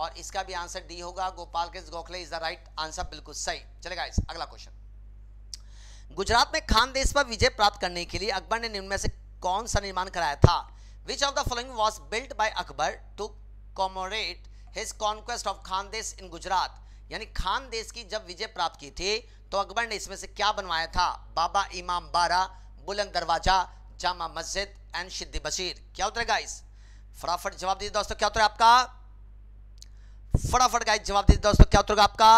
और इसका भी आंसर डी होगा Gopal Krishna Gokhale is the right answer बिल्कुल सही चलेगा इस अगला क्वेश्चन गुजरात में खानदेश पर विजय प्राप्त करने के लिए अकबर ने निम्न में से कौन सा निर्माण कराया था which of the following was built by Akbar to commemorate his conquest of Khandesh in Gujarat यानी खान देश की जब विजय प्राप्त की थी तो अकबर ने इसमें से क्या बनवाया था बाबा इमाम बारा बुलंद दरवाजा जामा मस्जिद एंड शिद्दी बशीर क्या उतरे गाइस फटाफट जवाब दीजिए दोस्तों क्या उतरे आपका फटाफट गाइस जवाब दीजिए दोस्तों क्या होगा आपका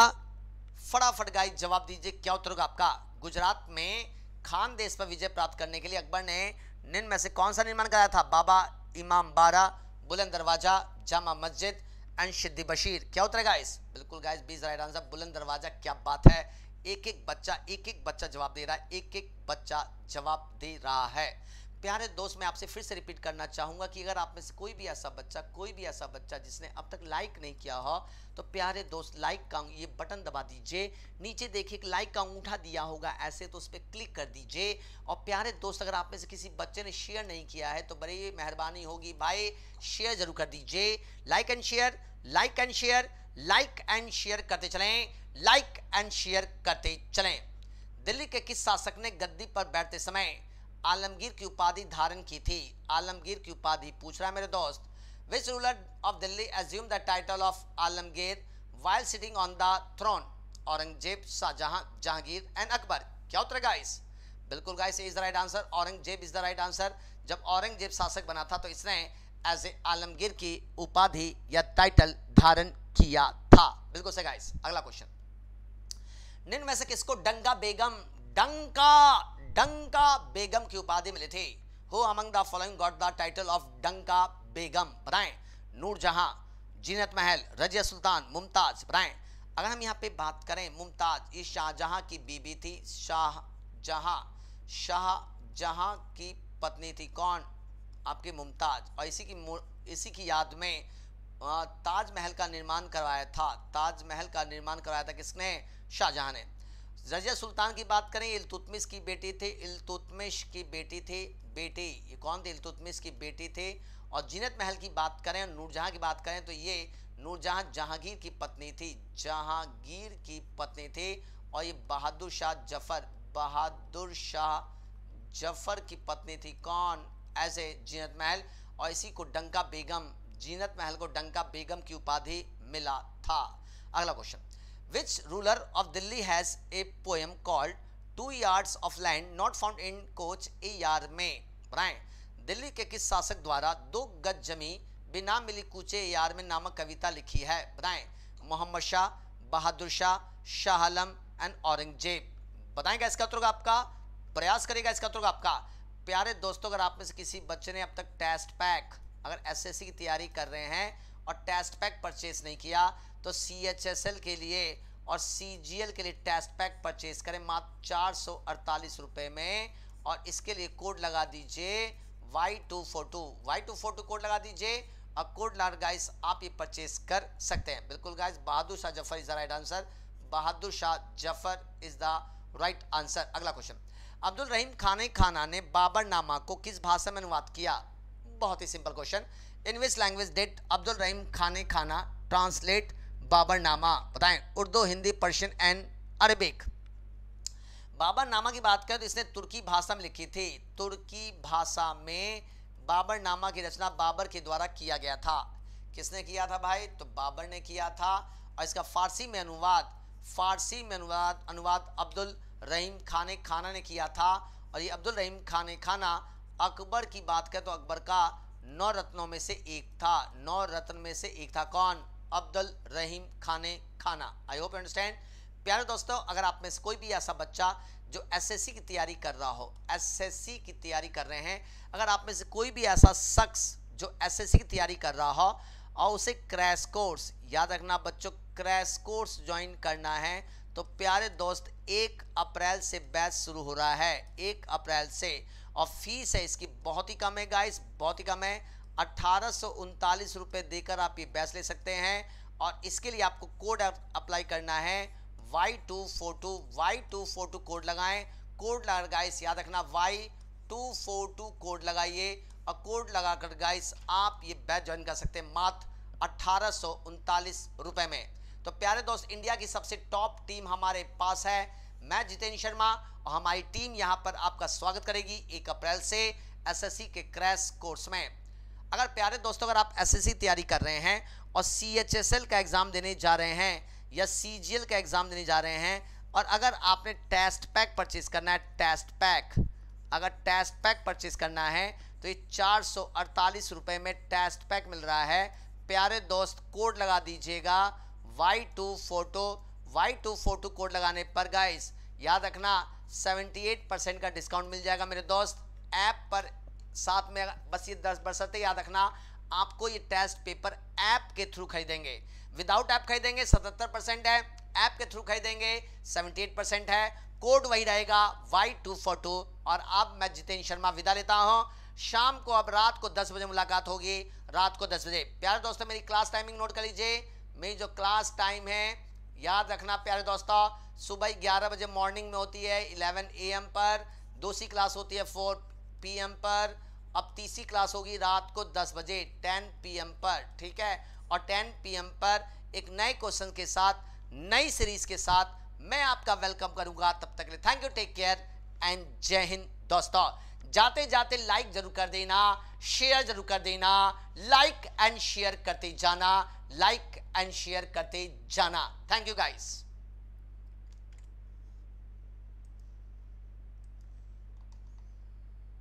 फटाफट गाइस जवाब दीजिए क्या होगा आपका गुजरात में खान देश पर विजय प्राप्त करने के लिए अकबर ने निम्न में से कौन सा निर्माण कराया था बाबा इमाम बारा बुलंद दरवाजा जामा मस्जिद एंड शिद्दी बशीर क्या उत्तर है गाइस बिल्कुल गाइस बीज राइट आंसर बुलंद दरवाजा क्या बात है एक एक बच्चा एक एक बच्चा जवाब दे रहा है एक एक बच्चा जवाब दे रहा है प्यारे दोस्त मैं आपसे फिर से रिपीट करना चाहूँगा कि अगर आप में से कोई भी ऐसा बच्चा कोई भी ऐसा बच्चा जिसने अब तक लाइक नहीं किया हो तो प्यारे दोस्त लाइक का ये बटन दबा दीजिए नीचे देखिए एक लाइक का अंगूठा दिया होगा ऐसे तो उस पर क्लिक कर दीजिए और प्यारे दोस्त अगर आप में से किसी बच्चे ने शेयर नहीं किया है तो बड़ी मेहरबानी होगी भाई शेयर जरूर कर दीजिए like and share like and share like and share करते चलें लाइक एंड शेयर करते चलें दिल्ली के किस शासक ने गद्दी पर बैठते समय आलमगीर की उपाधि धारण की थी आलमगीर की उपाधि पूछ रहा है मेरे दोस्त which ruler of Delhi assume the title of Alamgir while sitting on the throne Aurangzeb Shahjahan Jahangir and Akbar क्या उत्तर गाइस बिल्कुल guys is the right answer Aurangzeb is the right answer जब औरंगजेब शासक बना था तो इसने एज ए आलमगीर की उपाधि या टाइटल धारण किया था बिल्कुल सही गाइस अगला क्वेश्चन निम्न में से किसको डंगा बेगम डंका डंका बेगम की उपाधि मिली थी who among the following got the title of Danka Begum बताएं नूरजहां जीनत महल रजिया सुल्तान मुमताज बताएं अगर हम यहाँ पे बात करें मुमताज ये शाहजहां की बीबी थी शाहजहां शाहजहां की पत्नी थी कौन आपकी मुमताज और इसी की इसी की याद में ताजमहल का निर्माण करवाया था ताजमहल का निर्माण करवाया था किसने शाहजहां ने रजिया सुल्तान की बात करें इलतुतमिस की बेटी थे इल्तुतमिश की बेटी थे बेटे ये कौन थे इलतुतमिस की बेटी थे और जीनत महल की बात करें नूरजहाँ की बात करें तो ये नूरजहाँ जहांगीर की पत्नी थी जहांगीर की पत्नी थी और ये बहादुर शाह जफर बहादुर शाह जफर की पत्नी थी कौन ऐसे जीनत महल और इसी को डंका बेगम जीनत महल को डंका बेगम की उपाधि मिला था अगला question Which ruler of Delhi has a poem called Two Yards of Land Not Found in Coach A Yar में राइट दिल्ली के किस शासक द्वारा दो गज जमी बिना मिली कूचे यार में नामक कविता लिखी है बताएं मोहम्मद शाह बहादुर शाह शाह आलम एंड औरंगजेब बताएगा इसका उत्तर आपका प्रयास करेगा इसका उत्तर आपका प्यारे दोस्तों अगर आप में से किसी बच्चे ने अब तक टेस्ट पैक अगर एसएससी की तैयारी कर रहे हैं और टेस्ट पैक परचेज नहीं किया तो सी एच एस एल के लिए और सी जी एल के लिए टेस्ट पैक परचेज करें मात्र चार सौ अड़तालीस रुपये में और इसके लिए कोड लगा दीजिए Y two four two Y two four two code लगा दीजिए और कोड लार गाइस आप ये परचेज कर सकते हैं बिल्कुल guys Bahadur Shah Zafar is the right answer Bahadur Shah Zafar is the right answer अगला क्वेश्चन अब्दुल रहीम खान खाना ने बाबरनामा को किस भाषा में अनुवाद किया बहुत ही simple question in which language did Abdul Rahim Khan Khana translate Baburnama बताएं Urdu Hindi Persian and Arabic Baburnama की बात करें तो इसने तुर्की भाषा में लिखी थी तुर्की भाषा में बाबरनामा की रचना बाबर के द्वारा किया गया था किसने किया था भाई तो बाबर ने किया था और इसका फारसी में अनुवाद फारसी में अनुवाद अनुवाद अब्दुल रहीम खान खाना ने किया था और ये अब्दुल रहीम खान खाना अकबर की बात करें तो अकबर का नौ रत्नों में से एक था नौ रत्न में से एक था कौन अब्दुल रहीम खाने खाना आई होप अंडरस्टैंड प्यारे दोस्तों अगर आप में से कोई भी ऐसा बच्चा जो एसएससी की तैयारी कर रहा हो एसएससी की तैयारी कर रहे हैं अगर आप में से कोई भी ऐसा शख्स जो एसएससी की तैयारी कर रहा हो और उसे क्रैश कोर्स याद रखना बच्चों क्रैश कोर्स ज्वाइन करना है तो प्यारे दोस्त एक अप्रैल से बैच शुरू हो रहा है एक अप्रैल से और फीस है इसकी बहुत ही कम है गाइस बहुत ही कम है अट्ठारह रुपए देकर आप ये बैच ले सकते हैं और इसके लिए आपको कोड अप्लाई करना है Y two four two Y two four two code लगाएं कोड लगा गाइस याद रखना Y two four two code लगाइए और कोड लगाकर गाइस आप ये बैच ज्वाइन कर सकते हैं मात्र अट्ठारह रुपए में तो प्यारे दोस्त इंडिया की सबसे टॉप टीम हमारे पास है मैं जितेंद्र शर्मा और हमारी टीम यहां पर आपका स्वागत करेगी एक अप्रैल से एसएससी के क्रैश कोर्स में अगर प्यारे दोस्तों अगर आप एसएससी तैयारी कर रहे हैं और सीएचएसएल का एग्ज़ाम देने जा रहे हैं या सीजीएल का एग्ज़ाम देने जा रहे हैं और अगर आपने टेस्ट पैक परचेज करना है टेस्ट पैक अगर टेस्ट पैक परचेज करना है तो ये चार रुपए में टेस्ट पैक मिल रहा है प्यारे दोस्त कोड लगा दीजिएगा Y two four two Y two four two code लगाने पर गाइस याद रखना 78 परसेंट का डिस्काउंट मिल जाएगा मेरे दोस्त ऐप पर साथ में बस ये दस बरसते याद रखना आपको ये टेस्ट पेपर ऐप के थ्रू खरीदेंगे विदाउट ऐप खरीदेंगे सतहत्तर परसेंट है ऐप के थ्रू खरीदेंगे 78 परसेंट है कोड वही रहेगा वाई टू फोर टू और अब मैं जितेंद्र शर्मा विदा लेता हूँ शाम को अब रात को 10 बजे मुलाकात होगी रात को 10 बजे प्यारे दोस्तों मेरी क्लास टाइमिंग नोट कर लीजिए मेरी जो क्लास टाइम है याद रखना प्यारे दोस्तों सुबह ग्यारह बजे मॉर्निंग में होती है ए एम पर दूसरी क्लास होती है पी एम पर अब तीसरी क्लास होगी रात को 10 बजे 10 पीएम पर ठीक है और 10 पीएम पर एक नए क्वेश्चन के साथ नई सीरीज के साथ मैं आपका वेलकम करूंगा तब तक ले thank you take care and Jai Hind दोस्तों जाते जाते लाइक जरूर कर देना शेयर जरूर कर देना लाइक एंड शेयर करते जाना लाइक एंड शेयर करते जाना थैंक यू गाइस